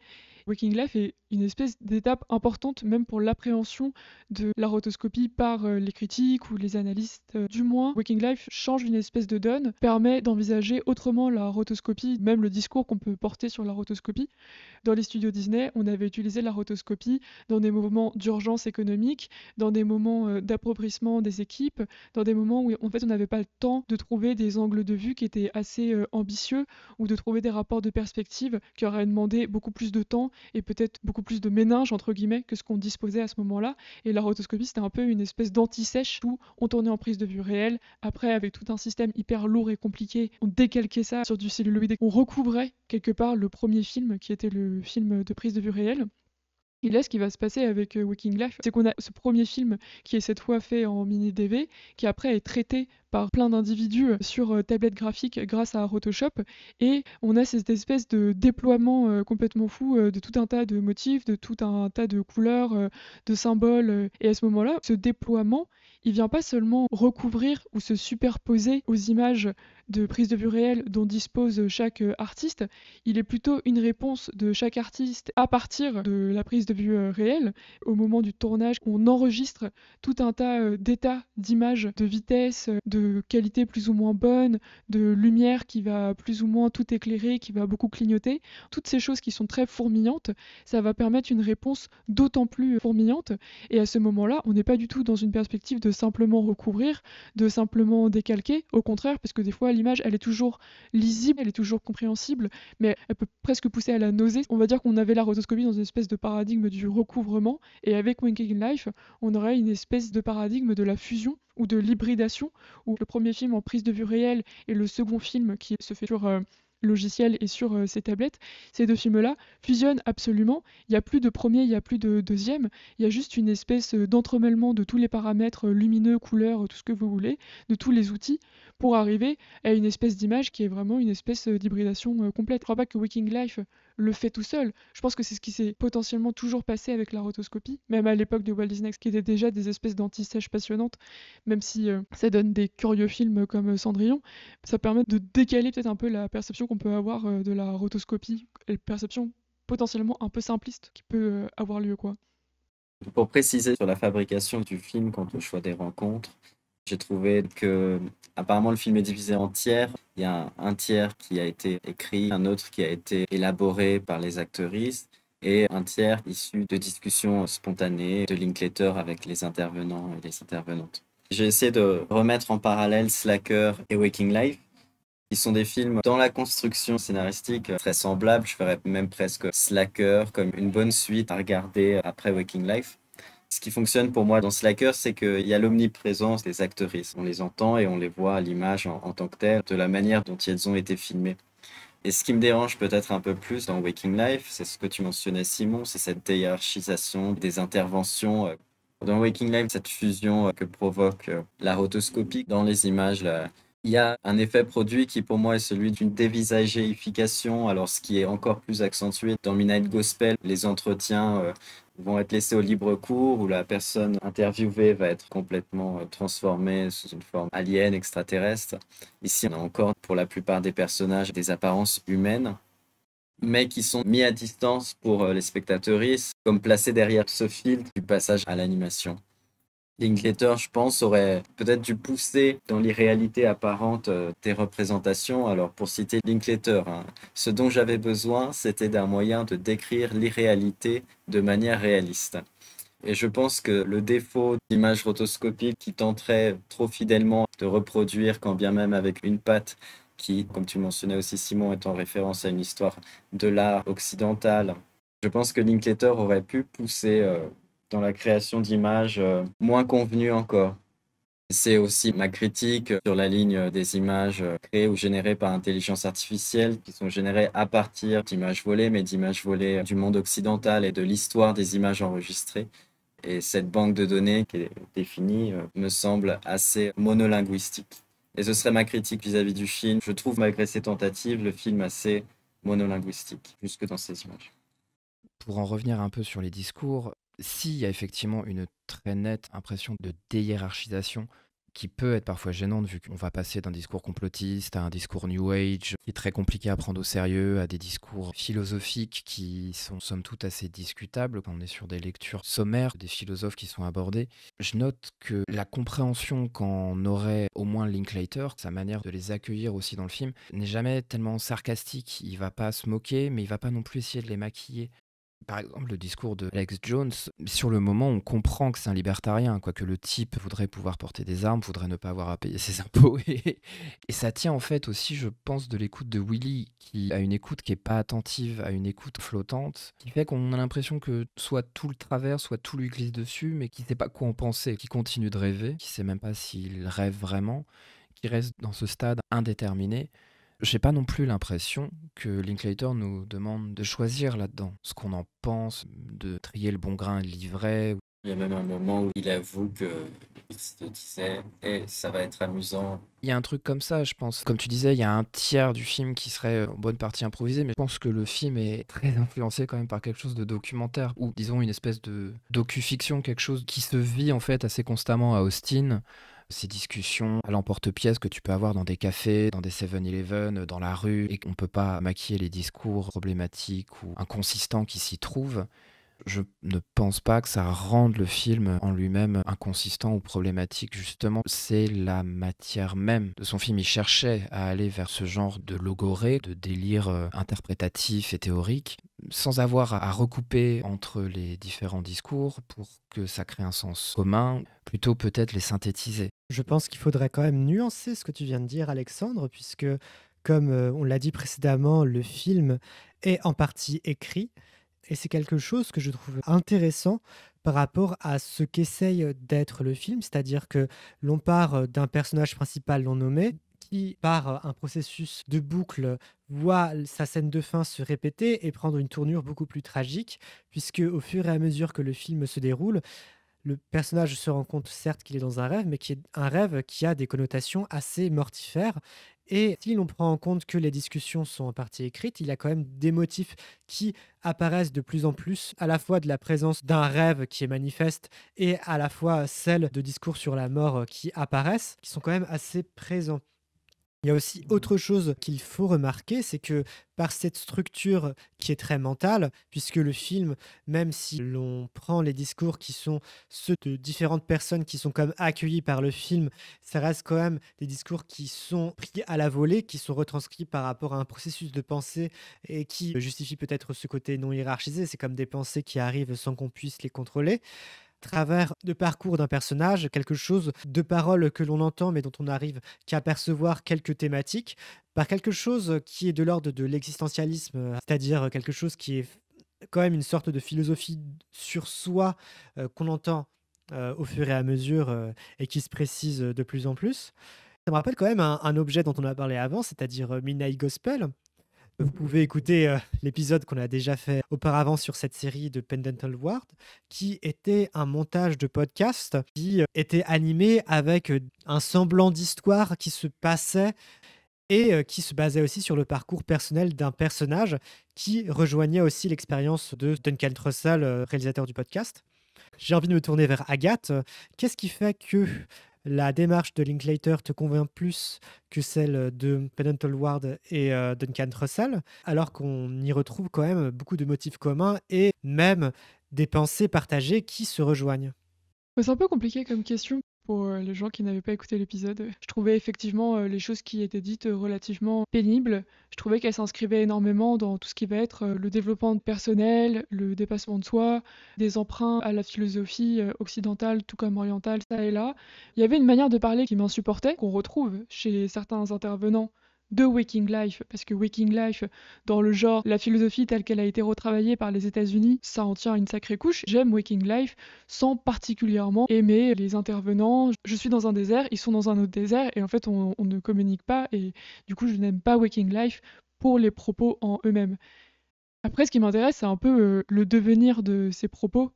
Waking Life est une espèce d'étape importante même pour l'appréhension de la rotoscopie par euh, les critiques ou les analystes. Euh, du moins, Waking Life change une espèce de donne, permet d'envisager autrement la rotoscopie, même le discours qu'on peut porter sur la rotoscopie. Dans les studios Disney, on avait utilisé la rotoscopie dans des moments d'urgence économique, dans des moments euh, d'approprissement des équipes, dans des moments où en fait on n'avait pas le temps de trouver des angles de vue qui étaient assez ambitieux ou de trouver des rapports de perspective qui auraient demandé beaucoup plus de temps et peut-être beaucoup plus de méninges, entre guillemets, que ce qu'on disposait à ce moment-là. Et la rotoscopie, c'était un peu une espèce d'anti-sèche où on tournait en prise de vue réelle. Après, avec tout un système hyper lourd et compliqué, on décalquait ça sur du celluloïd. On recouvrait quelque part le premier film qui était le film de prise de vue réelle. Et là, ce qui va se passer avec euh, Waking Life, c'est qu'on a ce premier film qui est cette fois fait en mini-DV, qui après est traité par plein d'individus euh, sur euh, tablette graphique grâce à Photoshop, et on a cette espèce de déploiement complètement fou de tout un tas de motifs, de tout un tas de couleurs, de symboles, et à ce moment-là, ce déploiement, il vient pas seulement recouvrir ou se superposer aux images de prise de vue réelle dont dispose chaque euh, artiste, il est plutôt une réponse de chaque artiste à partir de la prise de vue euh, réelle. Au moment du tournage, on enregistre tout un tas euh, d'états d'images, de vitesse, de qualité plus ou moins bonne, de lumière qui va plus ou moins tout éclairer, qui va beaucoup clignoter. Toutes ces choses qui sont très fourmillantes, ça va permettre une réponse d'autant plus fourmillante. Et à ce moment-là, on n'est pas du tout dans une perspective de simplement recouvrir, de simplement décalquer. Au contraire, parce que des fois, l'image, elle est toujours lisible, elle est toujours compréhensible, mais elle peut presque pousser à la nausée. On va dire qu'on avait la rotoscopie dans une espèce de paradigme du recouvrement, et avec Winking Life, on aurait une espèce de paradigme de la fusion ou de l'hybridation, où le premier film en prise de vue réelle et le second film qui se fait sur euh, logiciels et sur euh, ces tablettes, ces deux films-là fusionnent absolument. Il n'y a plus de premier, il n'y a plus de deuxième. Il y a juste une espèce euh, d'entremêlement de tous les paramètres euh, lumineux, couleurs, tout ce que vous voulez, de tous les outils, pour arriver à une espèce d'image qui est vraiment une espèce d'hybridation complète. Je crois pas que Waking Life le fait tout seul. Je pense que c'est ce qui s'est potentiellement toujours passé avec la rotoscopie, même à l'époque de Walt Disney, qui était déjà des espèces d'antisèches passionnantes, même si euh, ça donne des curieux films comme euh, Cendrillon. Ça permet de décaler peut-être un peu la perception qu'on peut avoir euh, de la rotoscopie, une perception potentiellement un peu simpliste qui peut avoir lieu, quoi. Pour préciser sur la fabrication du film quant au choix des rencontres, j'ai trouvé que apparemment le film est divisé en tiers. Il y a un, tiers qui a été écrit, un autre qui a été élaboré par les actrices et un tiers issu de discussions spontanées de Linklater avec les intervenants et les intervenantes. J'ai essayé de remettre en parallèle Slacker et Waking Life. Ils sont des films dans la construction scénaristique très semblables. Je ferais même presque Slacker comme une bonne suite à regarder après Waking Life. Ce qui fonctionne pour moi dans Slacker, c'est qu'il y a l'omniprésence des actrices. On les entend et on les voit à l'image en, tant que telle, de la manière dont elles ont été filmées. Et ce qui me dérange peut-être un peu plus dans Waking Life, c'est ce que tu mentionnais Simon, c'est cette hiérarchisation des interventions. Euh, dans Waking Life, cette fusion euh, que provoque euh, la rotoscopie dans les images, il y a un effet produit qui pour moi est celui d'une dévisagéification, alors ce qui est encore plus accentué dans Midnight Gospel, les entretiens euh, vont être laissés au libre cours où la personne interviewée va être complètement euh, transformée sous une forme alien, extraterrestre. Ici, on a encore pour la plupart des personnages des apparences humaines mais qui sont mis à distance pour euh, les spectateurs, comme placés derrière ce fil du passage à l'animation. Linklater, je pense, aurait peut-être dû pousser dans l'irréalité apparente euh, des représentations. Alors, pour citer Linklater, hein, ce dont j'avais besoin, c'était d'un moyen de décrire l'irréalité de manière réaliste. Et je pense que le défaut d'image rotoscopique qui tenterait trop fidèlement de reproduire, quand bien même avec une patte, qui, comme tu mentionnais aussi Simon, est en référence à une histoire de l'art occidental, je pense que Linklater aurait pu pousser euh, dans la création d'images euh, moins convenues encore. C'est aussi ma critique sur la ligne des images euh, créées ou générées par intelligence artificielle qui sont générées à partir d'images volées, mais d'images volées du monde occidental et de l'histoire des images enregistrées. Et cette banque de données qui est définie euh, me semble assez monolinguistique. Et ce serait ma critique vis-à-vis du film. Je trouve, malgré ces tentatives, le film assez monolinguistique, jusque dans ses images. Pour en revenir un peu sur les discours, s'il y a effectivement une très nette impression de déhiérarchisation qui peut être parfois gênante vu qu'on va passer d'un discours complotiste à un discours New Age qui est très compliqué à prendre au sérieux, à des discours philosophiques qui sont somme toute assez discutables quand on est sur des lectures sommaires des philosophes qui sont abordés. Je note que la compréhension qu'en aurait au moins Linklater, sa manière de les accueillir aussi dans le film, n'est jamais tellement sarcastique. Il va pas se moquer, mais il va pas non plus essayer de les maquiller. Par exemple, le discours de Alex Jones, sur le moment, on comprend que c'est un libertarien, quoique le type voudrait pouvoir porter des armes, voudrait ne pas avoir à payer [LAUGHS] ses impôts. Et, ça tient en fait aussi, je pense, de l'écoute de Willy, qui a une écoute qui n'est pas attentive, à une écoute flottante, qui fait qu'on a l'impression que soit tout le travers, soit tout lui glisse dessus, mais qui ne sait pas quoi en penser, qui continue de rêver, qui ne sait même pas s'il rêve vraiment, qui reste dans ce stade indéterminé j'ai pas non plus l'impression que Linklater nous demande de choisir là-dedans ce qu'on en pense, de trier le bon grain et l'ivraie. Il y a même un moment où il avoue que il se disait eh, ça va être amusant. Il y a un truc comme ça, je pense. Comme tu disais, il y a un tiers du film qui serait en bonne partie improvisé, mais je pense que le film est très [LAUGHS] influencé quand même par quelque chose de documentaire, ou disons une espèce de docu-fiction, quelque chose qui se vit en fait assez constamment à Austin ces discussions à l'emporte-pièce que tu peux avoir dans des cafés, dans des 7-Eleven, dans la rue, et qu'on ne peut pas maquiller les discours problématiques ou inconsistants qui s'y trouvent, je ne pense pas que ça rende le film en lui-même inconsistant ou problématique. Justement, c'est la matière même de son film. Il cherchait à aller vers ce genre de logoré, de délire euh, interprétatif et théorique, sans avoir à recouper entre les différents discours pour que ça crée un sens commun, plutôt peut-être les synthétiser. Je pense qu'il faudrait quand même nuancer ce que tu viens de dire, Alexandre, puisque, comme euh, on l'a dit précédemment, le film est en partie écrit. Et c'est quelque chose que je trouve intéressant par rapport à ce qu'essaye d'être le film, c'est-à-dire que l'on part euh, d'un personnage principal l'on nommé qui, par euh, un processus de boucle, voit sa scène de fin se répéter et prendre une tournure beaucoup plus tragique, puisque au fur et à mesure que le film se déroule, le personnage se rend compte certes qu'il est dans un rêve, mais qui est un rêve qui a des connotations assez mortifères. Et si l'on prend en compte que les discussions sont en partie écrites, il y a quand même des motifs qui apparaissent de plus en plus, à la fois de la présence d'un rêve qui est manifeste et à la fois celle de discours sur la mort euh, qui apparaissent, qui sont quand même assez présents. Il y a aussi mmh. autre chose qu'il faut remarquer, c'est que par cette structure qui est très mentale, puisque le film, même si l'on prend les discours qui sont ceux de différentes personnes qui sont comme accueillies par le film, ça reste quand même des discours qui sont pris à la volée, qui sont retranscrits par rapport à un processus de pensée et qui justifie peut-être ce côté non hiérarchisé. C'est comme des pensées qui arrivent sans qu'on puisse les contrôler travers le parcours d'un personnage, quelque chose de paroles que l'on entend mais dont on n'arrive qu'à percevoir quelques thématiques, par quelque chose qui est de l'ordre de l'existentialisme, c'est-à-dire quelque chose qui est quand même une sorte de philosophie sur soi euh, qu'on entend euh, au fur et à mesure euh, et qui se précise de plus en plus. Ça me rappelle quand même un, objet dont on a parlé avant, c'est-à-dire Minaï Gospel, vous pouvez écouter euh, l'épisode qu'on a déjà fait auparavant sur cette série de Pendental Ward, qui était un montage de podcast qui euh, était animé avec euh, un semblant d'histoire qui se passait et qui se basait aussi sur le parcours personnel d'un personnage qui rejoignait aussi l'expérience de Duncan Trussell, réalisateur du podcast. J'ai envie de me tourner vers Agathe. Qu'est-ce qui fait que la démarche de Linklater te convient plus que celle de Pendleton Ward et euh, Duncan Russell, alors qu'on y retrouve quand même beaucoup de motifs communs et même des pensées partagées qui se rejoignent. C'est un peu compliqué comme question pour euh, les gens qui n'avaient pas écouté l'épisode. Je trouvais effectivement euh, les choses qui étaient dites euh, relativement pénibles. Je trouvais qu'elles s'inscrivaient énormément dans tout ce qui va être le développement personnel, le dépassement de soi, des emprunts à la philosophie occidentale tout comme orientale, ça et là. Il y avait une manière de parler qui m'insupportait, qu'on retrouve chez certains intervenants de Waking Life, parce que Waking Life, dans le genre, la philosophie telle qu'elle a été retravaillée par les États-Unis, ça en tient une sacrée couche. J'aime Waking Life sans particulièrement aimer les intervenants. Je suis dans un désert, ils sont dans un autre désert, et en fait, on, ne communique pas, et du coup, je n'aime pas Waking Life pour les propos en eux-mêmes. Après, ce qui m'intéresse, c'est un peu euh, le devenir de ces propos.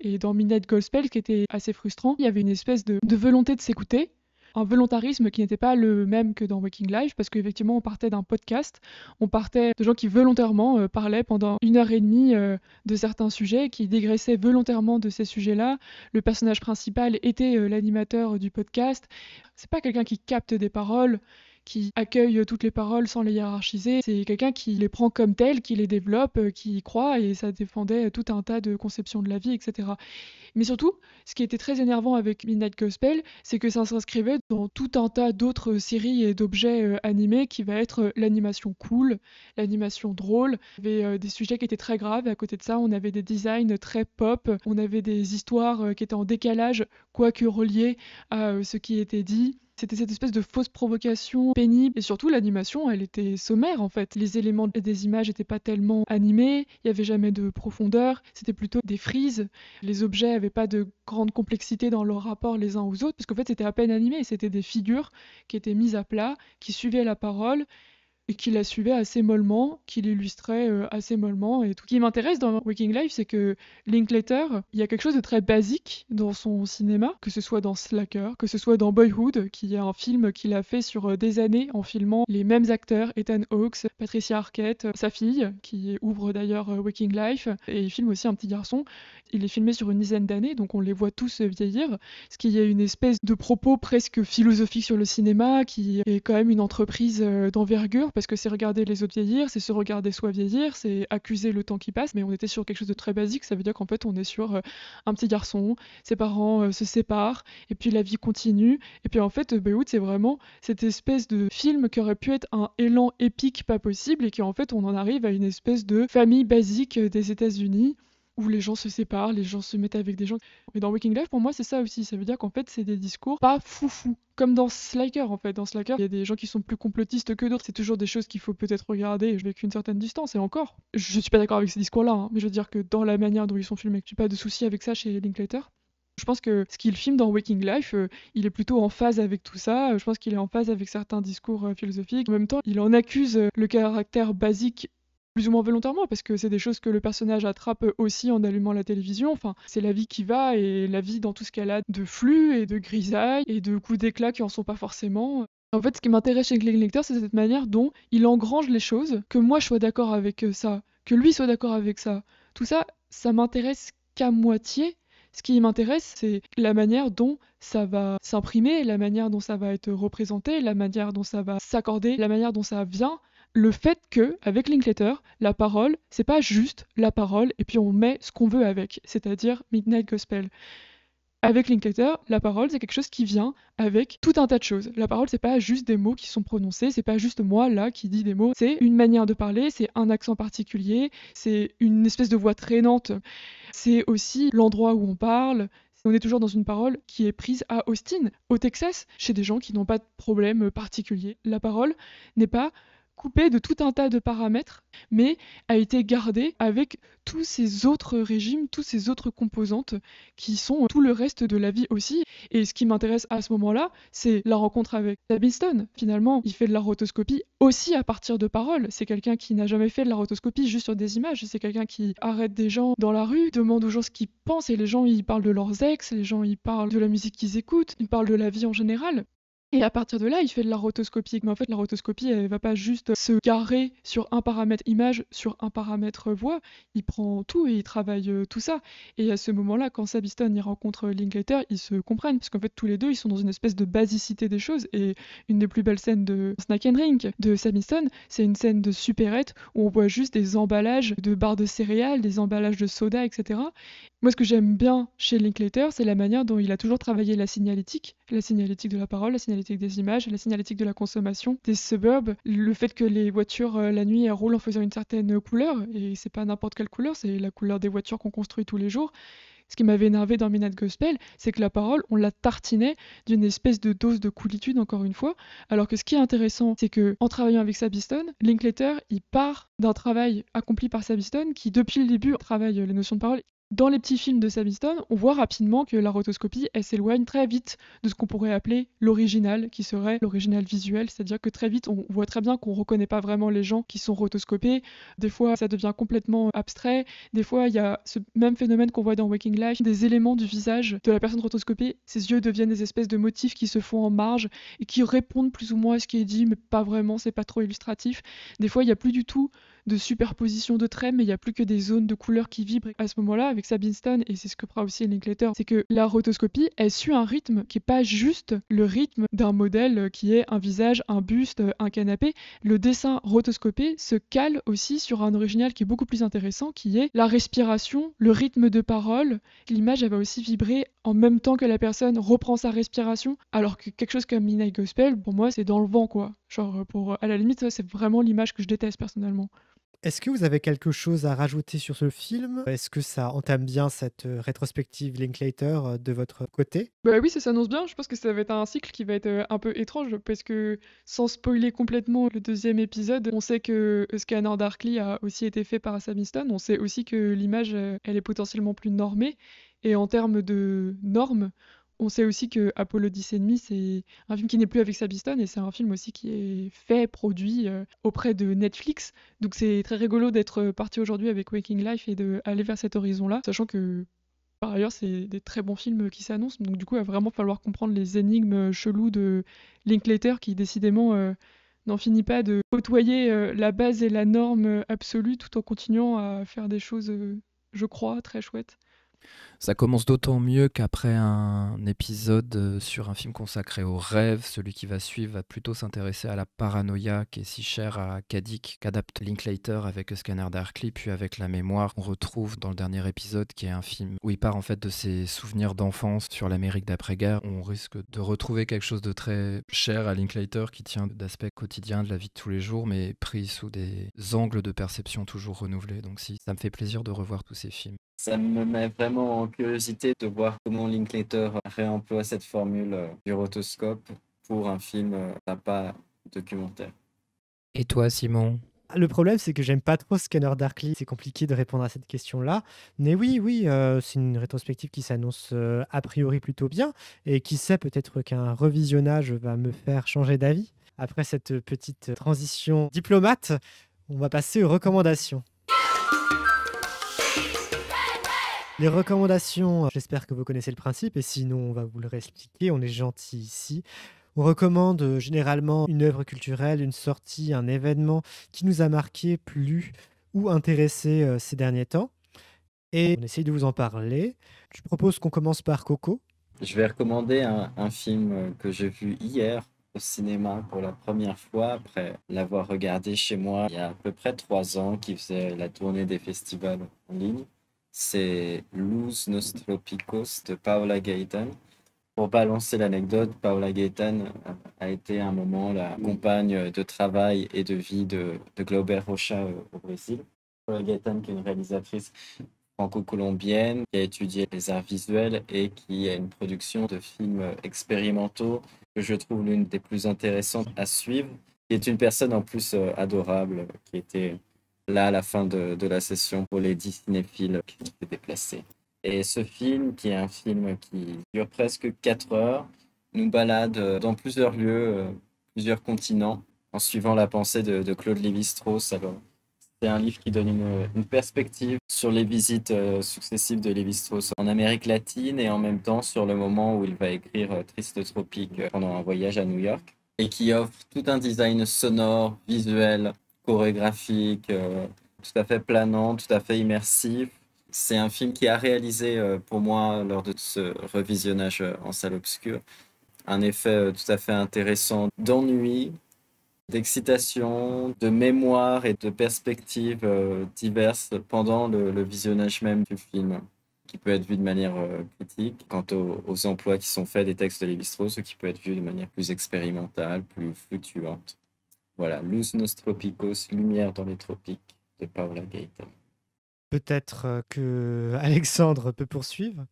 Et dans Midnight Gospel, qui était assez frustrant, il y avait une espèce de volonté de s'écouter, un volontarisme qui n'était pas le même que dans Waking Life, parce qu'effectivement, on partait d'un podcast, on partait de gens qui volontairement euh, parlaient pendant une heure et demie euh, de certains sujets, qui dégraissaient volontairement de ces sujets-là. Le personnage principal était euh, l'animateur du podcast. C'est pas quelqu'un qui capte des paroles, qui accueille toutes les paroles sans les hiérarchiser. C'est quelqu'un qui les prend comme telles, qui les développe, euh, qui y croit, et ça défendait tout un tas de conceptions de la vie, etc. Mais surtout, ce qui était très énervant avec Midnight Gospel, c'est que ça s'inscrivait dans tout un tas d'autres séries et d'objets euh, animés qui va être euh, l'animation cool, l'animation drôle. Il y avait des sujets qui étaient très graves, à côté de ça, on avait des designs très pop, on avait des histoires qui étaient en décalage, quoique reliées à ce qui était dit. C'était cette espèce de fausse provocation pénible et surtout l'animation, elle était sommaire en fait. Les éléments des images n'étaient pas tellement animés, il n'y avait jamais de profondeur, c'était plutôt des frises. Les objets n'avaient pas de grande complexité dans leur rapport les uns aux autres parce qu'en fait c'était à peine animé, c'était des figures qui étaient mises à plat, qui suivaient la parole et qui la suivait assez mollement, qui l'illustrait euh, assez mollement. Et tout ce qui m'intéresse dans Waking Life, c'est que Linklater, il y a quelque chose de très basique dans son cinéma, que ce soit dans Slacker, que ce soit dans Boyhood, qui est un film qu'il a fait sur euh, des années en filmant les mêmes acteurs, Ethan Hawkes, Patricia Arquette, euh, sa fille, qui ouvre d'ailleurs Waking Life, et il filme aussi un petit garçon. Il est filmé sur une dizaine d'années, donc on les voit tous vieillir, ce qui est une espèce de propos presque philosophique sur le cinéma, qui est quand même une entreprise d'envergure parce que c'est regarder les autres vieillir, c'est se regarder soi vieillir, c'est accuser le temps qui passe, mais on était sur quelque chose de très basique, ça veut dire qu'en fait on est sur euh, un petit garçon, ses parents euh, se séparent, et puis la vie continue, et puis en fait euh, Beout c'est vraiment cette espèce de film qui aurait pu être un élan épique pas possible, et qui en fait on en arrive à une espèce de famille basique des États-Unis où les gens se séparent, les gens se mettent avec des gens. Mais dans Waking Life, pour moi, c'est ça aussi. Ça veut dire qu'en fait, c'est des discours pas foufou comme dans Slacker en fait. Dans Slacker, il y a des gens qui sont plus complotistes que d'autres. C'est toujours des choses qu'il faut peut-être regarder Je avec une certaine distance. Et encore, je suis pas d'accord avec ces discours-là, hein. mais je veux dire que dans la manière dont ils sont filmés, n'ai pas de souci avec ça chez Linklater. Je pense que ce qu'il filme dans Waking Life, euh, il est plutôt en phase avec tout ça. Je pense qu'il est en phase avec certains discours euh, philosophiques. En même temps, il en accuse euh, le caractère basique plus ou moins volontairement, parce que c'est des choses que le personnage attrape aussi en allumant la télévision. Enfin, c'est la vie qui va et la vie dans tout ce qu'elle a de flux et de grisaille et de coups d'éclat qui en sont pas forcément. En fait, ce qui m'intéresse chez Glenn Lecter, c'est cette manière dont il engrange les choses, que moi je sois d'accord avec ça, que lui soit d'accord avec ça. Tout ça, ça m'intéresse qu'à moitié. Ce qui m'intéresse, c'est la manière dont ça va s'imprimer, la manière dont ça va être représenté, la manière dont ça va s'accorder, la manière dont ça vient le fait que, avec Linklater, la parole, c'est pas juste la parole et puis on met ce qu'on veut avec, c'est-à-dire Midnight Gospel. Avec Linklater, la parole, c'est quelque chose qui vient avec tout un tas de choses. La parole, c'est pas juste des mots qui sont prononcés, c'est pas juste moi là qui dis des mots, c'est une manière de parler, c'est un accent particulier, c'est une espèce de voix traînante, c'est aussi l'endroit où on parle, on est toujours dans une parole qui est prise à Austin, au Texas, chez des gens qui n'ont pas de problème particulier. La parole n'est pas coupé de tout un tas de paramètres, mais a été gardé avec tous ces autres régimes, tous ces autres composantes qui sont tout le reste de la vie aussi. Et ce qui m'intéresse à ce moment-là, c'est la rencontre avec Stone. Finalement, il fait de la rotoscopie aussi à partir de paroles. C'est quelqu'un qui n'a jamais fait de la rotoscopie juste sur des images. C'est quelqu'un qui arrête des gens dans la rue, demande aux gens ce qu'ils pensent et les gens ils parlent de leurs ex, les gens ils parlent de la musique qu'ils écoutent, ils parlent de la vie en général. Et à partir de là, il fait de la rotoscopie. Mais en fait, la rotoscopie, elle va pas juste se garer sur un paramètre image, sur un paramètre voix. Il prend tout et il travaille euh, tout ça. Et à ce moment-là, quand Sabiston y rencontre Linklater, ils se comprennent. Parce qu'en fait, tous les deux, ils sont dans une espèce de basicité des choses. Et une des plus belles scènes de Snack and Drink de Sabiston, c'est une scène de supérette où on voit juste des emballages de barres de céréales, des emballages de soda, etc. Moi, ce que j'aime bien chez Linklater, c'est la manière dont il a toujours travaillé la signalétique, la signalétique de la parole, la signalétique des images, la signalétique de la consommation, des suburbs, le fait que les voitures euh, la nuit roulent en faisant une certaine couleur, et c'est pas n'importe quelle couleur, c'est la couleur des voitures qu'on construit tous les jours. Ce qui m'avait énervé dans de Gospel, c'est que la parole, on la tartinait d'une espèce de dose de coolitude, encore une fois. Alors que ce qui est intéressant, c'est que en travaillant avec Sabiston, Linklater, il part d'un travail accompli par Sabiston, qui depuis le début travaille euh, les notions de parole dans les petits films de Stone, on voit rapidement que la rotoscopie, elle s'éloigne très vite de ce qu'on pourrait appeler l'original, qui serait l'original visuel, c'est-à-dire que très vite, on voit très bien qu'on ne reconnaît pas vraiment les gens qui sont rotoscopés. Des fois, ça devient complètement abstrait. Des fois, il y a ce même phénomène qu'on voit dans Waking Life, des éléments du visage de la personne rotoscopée. Ses yeux deviennent des espèces de motifs qui se font en marge et qui répondent plus ou moins à ce qui est dit, mais pas vraiment, c'est pas trop illustratif. Des fois, il n'y a plus du tout de superposition de traits, mais il n'y a plus que des zones de couleurs qui vibrent. À ce moment-là, avec Sabine Stone, et c'est ce que prend aussi Linklater, c'est que la rotoscopie, elle suit un rythme qui n'est pas juste le rythme d'un modèle qui est un visage, un buste, un canapé. Le dessin rotoscopé se cale aussi sur un original qui est beaucoup plus intéressant, qui est la respiration, le rythme de parole. L'image, elle va aussi vibrer en même temps que la personne reprend sa respiration, alors que quelque chose comme Midnight Gospel, pour moi, c'est dans le vent, quoi. Genre, pour, à la limite, c'est vraiment l'image que je déteste personnellement. Est-ce que vous avez quelque chose à rajouter sur ce film Est-ce que ça entame bien cette euh, rétrospective Linklater euh, de votre côté Bah oui, ça s'annonce bien. Je pense que ça va être un cycle qui va être euh, un peu étrange parce que sans spoiler complètement le deuxième épisode, on sait que Scanner Darkly a aussi été fait par Sam On sait aussi que l'image, elle est potentiellement plus normée. Et en termes de normes, on sait aussi que Apollo 10 et demi, c'est un film qui n'est plus avec Sabiston et c'est un film aussi qui est fait, produit euh, auprès de Netflix. Donc c'est très rigolo d'être euh, parti aujourd'hui avec Waking Life et d'aller vers cet horizon-là, sachant que par ailleurs c'est des très bons films qui s'annoncent. Donc du coup, il va vraiment falloir comprendre les énigmes euh, chelous de Linklater qui décidément n'en finit pas de côtoyer la base et la norme absolue tout en continuant à faire des choses, je crois, très chouettes. Ça commence d'autant mieux qu'après un épisode euh, sur un film consacré aux rêves celui qui va suivre va plutôt s'intéresser à la paranoïa qui est si chère à Kadik, qu'adapte Linklater avec Scanner Darkly, puis avec La Mémoire. qu'on retrouve dans le dernier épisode qui est un film où il part en fait de ses souvenirs d'enfance sur l'Amérique d'après-guerre. On risque de retrouver quelque chose de très cher à Linklater qui tient d'aspects quotidiens de la vie de tous les jours, mais pris sous des angles de perception toujours renouvelés. Donc si, ça me fait plaisir de revoir tous ces films. Ça me met vraiment en curiosité de voir comment Linklater réemploie cette formule euh, du rotoscope pour un film à euh, pas documentaire. Et toi, Simon ah, le problème, c'est que j'aime pas trop Scanner Darkly. C'est compliqué de répondre à cette question-là. Mais oui, oui, euh, c'est une rétrospective qui s'annonce a priori plutôt bien. Et qui sait, peut-être qu'un revisionnage va me faire changer d'avis. Après cette petite transition diplomate, on va passer aux recommandations. Les recommandations, euh, j'espère que vous connaissez le principe et sinon on va vous le réexpliquer, on est gentil ici. On recommande euh, généralement une œuvre culturelle, une sortie, un événement qui nous a marqué, plu ou intéressé euh, ces derniers temps. Et on essaye de vous en parler. Je propose qu'on commence par Coco. Je vais recommander un, un film que j'ai vu hier au cinéma pour la première fois après l'avoir regardé chez moi il y a à peu près trois ans qui faisait la tournée des festivals en ligne c'est Luz Nostropicos de Paola Gaetan. Pour balancer l'anecdote, Paola Gaetan euh, a été un moment la compagne de travail et de vie de, de Glauber Rocha euh, au Brésil. Paola Gaetan, qui est une réalisatrice franco-colombienne, qui a étudié les arts visuels et qui a une production de films euh, expérimentaux que je trouve l'une des plus intéressantes à suivre, qui est une personne en plus adorable, qui était là à la fin de, la session pour les dix cinéphiles qui s'étaient déplacés. Et ce film, qui est un film qui dure presque quatre heures, nous balade euh, dans plusieurs lieux, euh, plusieurs continents, en suivant la pensée de, Claude Lévi-Strauss. c'est un livre qui donne une, une, perspective sur les visites euh, successives de Lévi-Strauss en Amérique latine et en même temps sur le moment où il va écrire Triste Tropique pendant un voyage à New York et qui offre tout un design sonore, visuel, chorégraphique, euh, tout à fait planant, tout à fait immersif. C'est un film qui a réalisé euh, pour moi lors de ce revisionnage euh, en salle obscure un effet tout à fait intéressant d'ennui, d'excitation, de mémoire et de perspectives diverses pendant le, visionnage même du film, qui peut être vu de manière critique quant aux, emplois qui sont faits des textes de Lévi-Strauss, qui peut être vu de manière plus expérimentale, plus fluctuante. Voilà, Luz Nostropicos, Lumière dans les tropiques, de Paola Gaetan. Peut-être euh, que Alexandre peut poursuivre.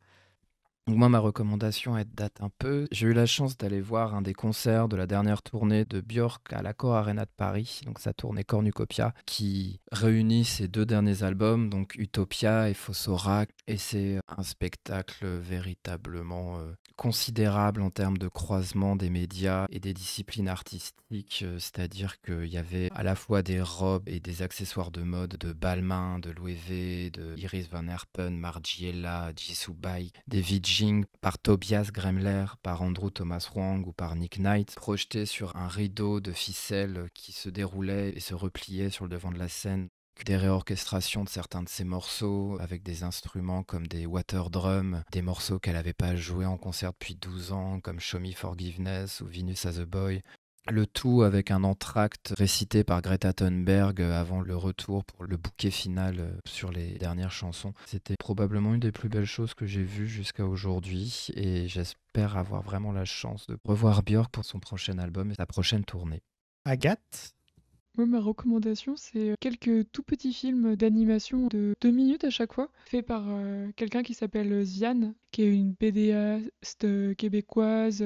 Donc moi, ma recommandation, elle date un peu. J'ai eu la chance d'aller voir un des concerts de la dernière tournée de Björk à l'Accor Arena de Paris, donc sa tournée Cornucopia, qui réunit ses deux derniers albums, donc Utopia et Fossora. Et c'est un spectacle véritablement euh, considérable en termes de croisement des médias et des disciplines artistiques, euh, c'est-à-dire qu'il y avait à la fois des robes et des accessoires de mode de Balmain, de Louis de Iris Van Herpen, Margiela, Jisoo Bai, des par Tobias Gremler, par Andrew Thomas Wong ou par Nick Knight, projeté sur un rideau de ficelles qui se déroulait et se repliait sur le devant de la scène des réorchestrations de certains de ses morceaux avec des instruments comme des water drums, des morceaux qu'elle n'avait pas joués en concert depuis 12 ans comme Show Me Forgiveness ou Venus as a Boy, le tout avec un entracte récité par Greta Thunberg euh, avant le retour pour le bouquet final euh, sur les dernières chansons. C'était probablement une des plus belles choses que j'ai vues jusqu'à aujourd'hui et j'espère avoir vraiment la chance de revoir Björk pour son prochain album et sa prochaine tournée. Agathe Moi, ma recommandation, c'est euh, quelques tout petits films d'animation de deux minutes à chaque fois, faits par quelqu'un qui s'appelle Zian, qui est une pédéaste québécoise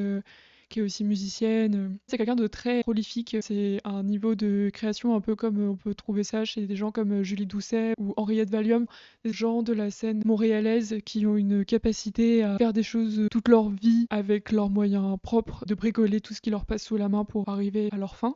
qui est aussi musicienne. Euh, c'est quelqu'un de très prolifique. C'est un niveau de création un peu comme euh, on peut trouver ça chez des gens comme euh, Julie Doucet ou Henriette Valium, des gens de la scène montréalaise qui ont une capacité à faire des choses toute leur vie avec leurs moyens propres, de bricoler tout ce qui leur passe sous la main pour arriver à leur fin.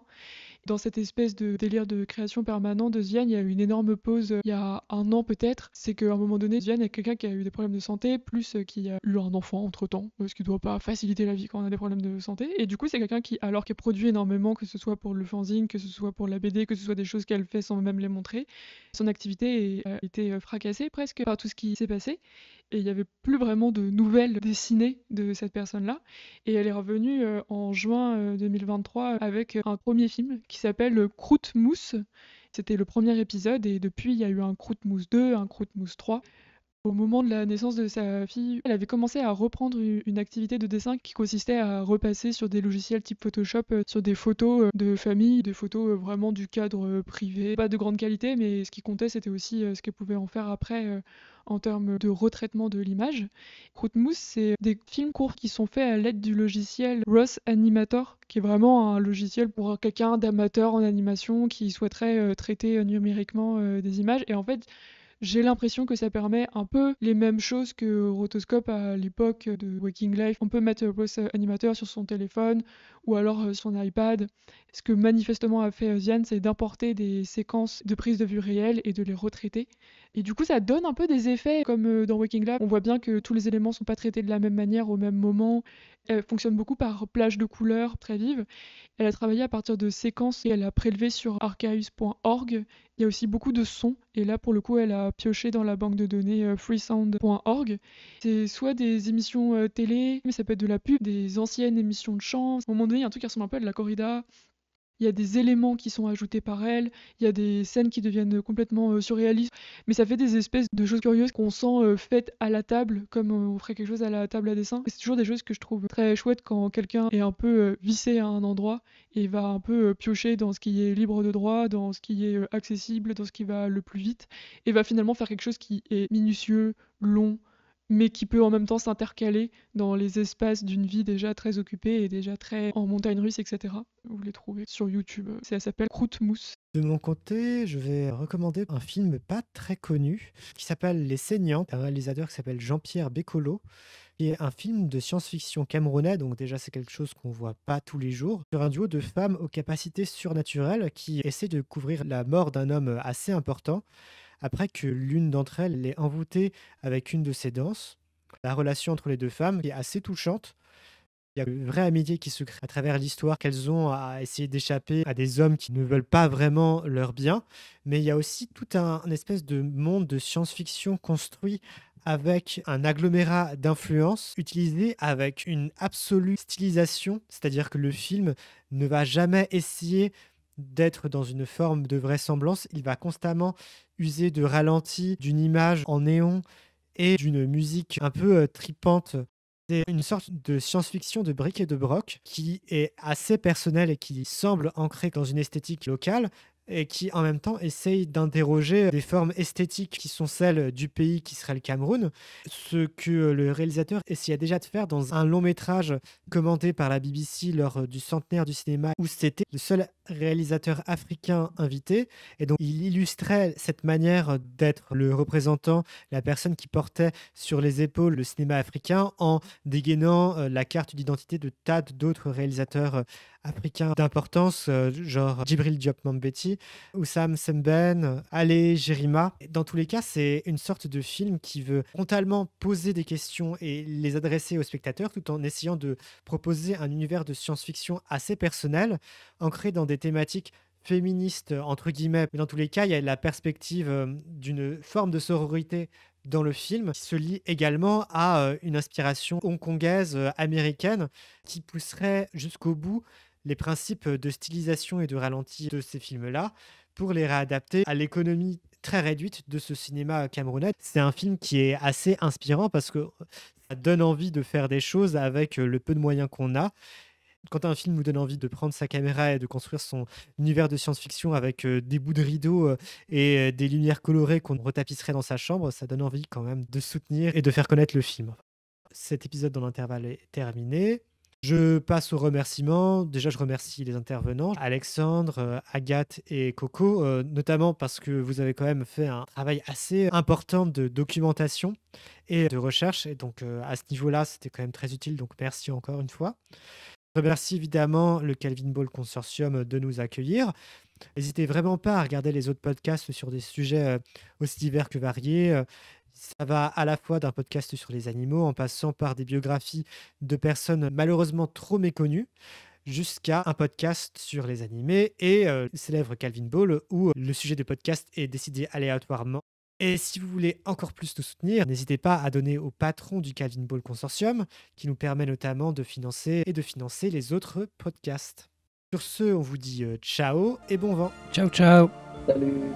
Dans cette espèce de délire de création permanent de Ziane, il y a eu une énorme pause euh, il y a un an peut-être. C'est qu'à un moment donné, Ziane est quelqu'un qui a eu des problèmes de santé, plus euh, qui a eu un enfant entre temps, euh, ce qui ne doit pas faciliter la vie quand on a des problèmes de santé. Et du coup, c'est quelqu'un qui, alors qu'elle produit énormément, que ce soit pour le fanzine, que ce soit pour la BD, que ce soit des choses qu'elle fait sans même les montrer, son activité a été fracassée presque par tout ce qui s'est passé et il n'y avait plus vraiment de nouvelles dessinées de cette personne-là. Et elle est revenue euh, en juin 2023 euh, avec euh, un premier film qui s'appelle Croûte Mousse. C'était le premier épisode et depuis il y a eu un Croûte Mousse 2, un Croûte Mousse 3. Au moment de la naissance de sa fille, elle avait commencé à reprendre une activité de dessin qui consistait à repasser sur des logiciels type Photoshop, sur des photos de famille, des photos vraiment du cadre privé, pas de grande qualité, mais ce qui comptait c'était aussi ce qu'elle pouvait en faire après en termes de retraitement de l'image. Mousse, c'est des films courts qui sont faits à l'aide du logiciel Ross Animator, qui est vraiment un logiciel pour quelqu'un d'amateur en animation qui souhaiterait euh, traiter euh, numériquement euh, des images. Et en fait, j'ai l'impression que ça permet un peu les mêmes choses que Rotoscope à l'époque de Waking Life. On peut mettre Ross Animator sur son téléphone, ou alors euh, son iPad. Ce que manifestement a fait euh, Zian, c'est d'importer des séquences de prise de vue réelle et de les retraiter. Et du coup, ça donne un peu des effets comme euh, dans Waking Lab. On voit bien que tous les éléments ne sont pas traités de la même manière au même moment. Elle fonctionne beaucoup par plage de couleurs très vives. Elle a travaillé à partir de séquences qu'elle a prélevées sur archives.org. Il y a aussi beaucoup de sons et là pour le coup elle a pioché dans la banque de données freesound.org. C'est soit des émissions télé, mais ça peut être de la pub, des anciennes émissions de chance. Au moment il y a un truc qui ressemble un peu à de la corrida. Il y a des éléments qui sont ajoutés par elle, il y a des scènes qui deviennent complètement euh, surréalistes, mais ça fait des espèces de choses curieuses qu'on sent euh, faites à la table, comme euh, on ferait quelque chose à la table à dessin. C'est toujours des choses que je trouve très chouettes quand quelqu'un est un peu vissé à un endroit et va un peu piocher dans ce qui est libre de droit, dans ce qui est accessible, dans ce qui va le plus vite, et va finalement faire quelque chose qui est minutieux, long, mais qui peut en même temps s'intercaler dans les espaces d'une vie déjà très occupée et déjà très en montagne russe, etc. Vous les trouvez sur YouTube. Ça s'appelle Croûte Mousse. De mon côté, je vais recommander un film pas très connu qui s'appelle Les Saignants, un réalisateur qui s'appelle Jean-Pierre Bécolo, qui est un film de science-fiction camerounais, donc déjà c'est quelque chose qu'on voit pas tous les jours, sur un duo de femmes aux capacités surnaturelles qui essaient de couvrir la mort d'un homme assez important après que l'une d'entre elles l'ait envoûtée avec une de ses danses. La relation entre les deux femmes est assez touchante. Il y a une vraie amitié qui se crée à travers l'histoire qu'elles ont à essayer d'échapper à des hommes qui ne veulent pas vraiment leur bien. Mais il y a aussi tout un, espèce de monde de science-fiction construit avec un agglomérat d'influences utilisé avec une absolue stylisation, c'est-à-dire que le film ne va jamais essayer d'être dans une forme de vraisemblance, il va constamment user de ralenti, d'une image en néon et d'une musique un peu euh, tripante. C'est une sorte de science-fiction de briques et de broc qui est assez personnelle et qui semble ancrée dans une esthétique locale, et qui en même temps essaye d'interroger des formes esthétiques qui sont celles du pays qui serait le Cameroun, ce que le réalisateur essayait déjà de faire dans un long métrage commenté par la BBC lors du centenaire du cinéma où c'était le seul réalisateur africain invité et donc il illustrait cette manière d'être le représentant, la personne qui portait sur les épaules le cinéma africain en dégainant euh, la carte d'identité de tas d'autres réalisateurs euh, africains d'importance, euh, genre Djibril Diop Mambeti, Oussam Semben, Ale Jérima. Dans tous les cas, c'est une sorte de film qui veut frontalement poser des questions et les adresser aux spectateurs tout en essayant de proposer un univers de science-fiction assez personnel, ancré dans des thématiques féministes, entre guillemets. Mais dans tous les cas, il y a la perspective euh, d'une forme de sororité dans le film qui se lie également à euh, une inspiration hongkongaise, américaine, qui pousserait jusqu'au bout les principes de stylisation et de ralenti de ces films-là pour les réadapter à l'économie très réduite de ce cinéma camerounais. C'est un film qui est assez inspirant parce que ça donne envie de faire des choses avec le peu de moyens qu'on a. Quand un film vous donne envie de prendre sa caméra et de construire son univers de science-fiction avec euh, des bouts de rideaux euh, et euh, des lumières colorées qu'on retapisserait dans sa chambre, ça donne envie quand même de soutenir et de faire connaître le film. Cet épisode dans l'intervalle est terminé. Je passe aux remerciements. Déjà, je remercie les intervenants, Alexandre, euh, Agathe et Coco, euh, notamment parce que vous avez quand même fait un travail assez important de documentation et de recherche. Et donc, euh, à ce niveau-là, c'était quand même très utile. Donc, merci encore une fois. Je remercie évidemment le Calvin Ball Consortium de nous accueillir. N'hésitez vraiment pas à regarder les autres podcasts sur des sujets aussi divers que variés. Ça va à la fois d'un podcast sur les animaux, en passant par des biographies de personnes malheureusement trop méconnues, jusqu'à un podcast sur les animés et euh, le célèbre Calvin Ball, où euh, le sujet de podcast est décidé aléatoirement. Et si vous voulez encore plus nous soutenir, n'hésitez pas à donner au patron du Calvin Ball Consortium, qui nous permet notamment de financer et de financer les autres podcasts. Sur ce, on vous dit euh, ciao et bon vent. Ciao, ciao. Salut.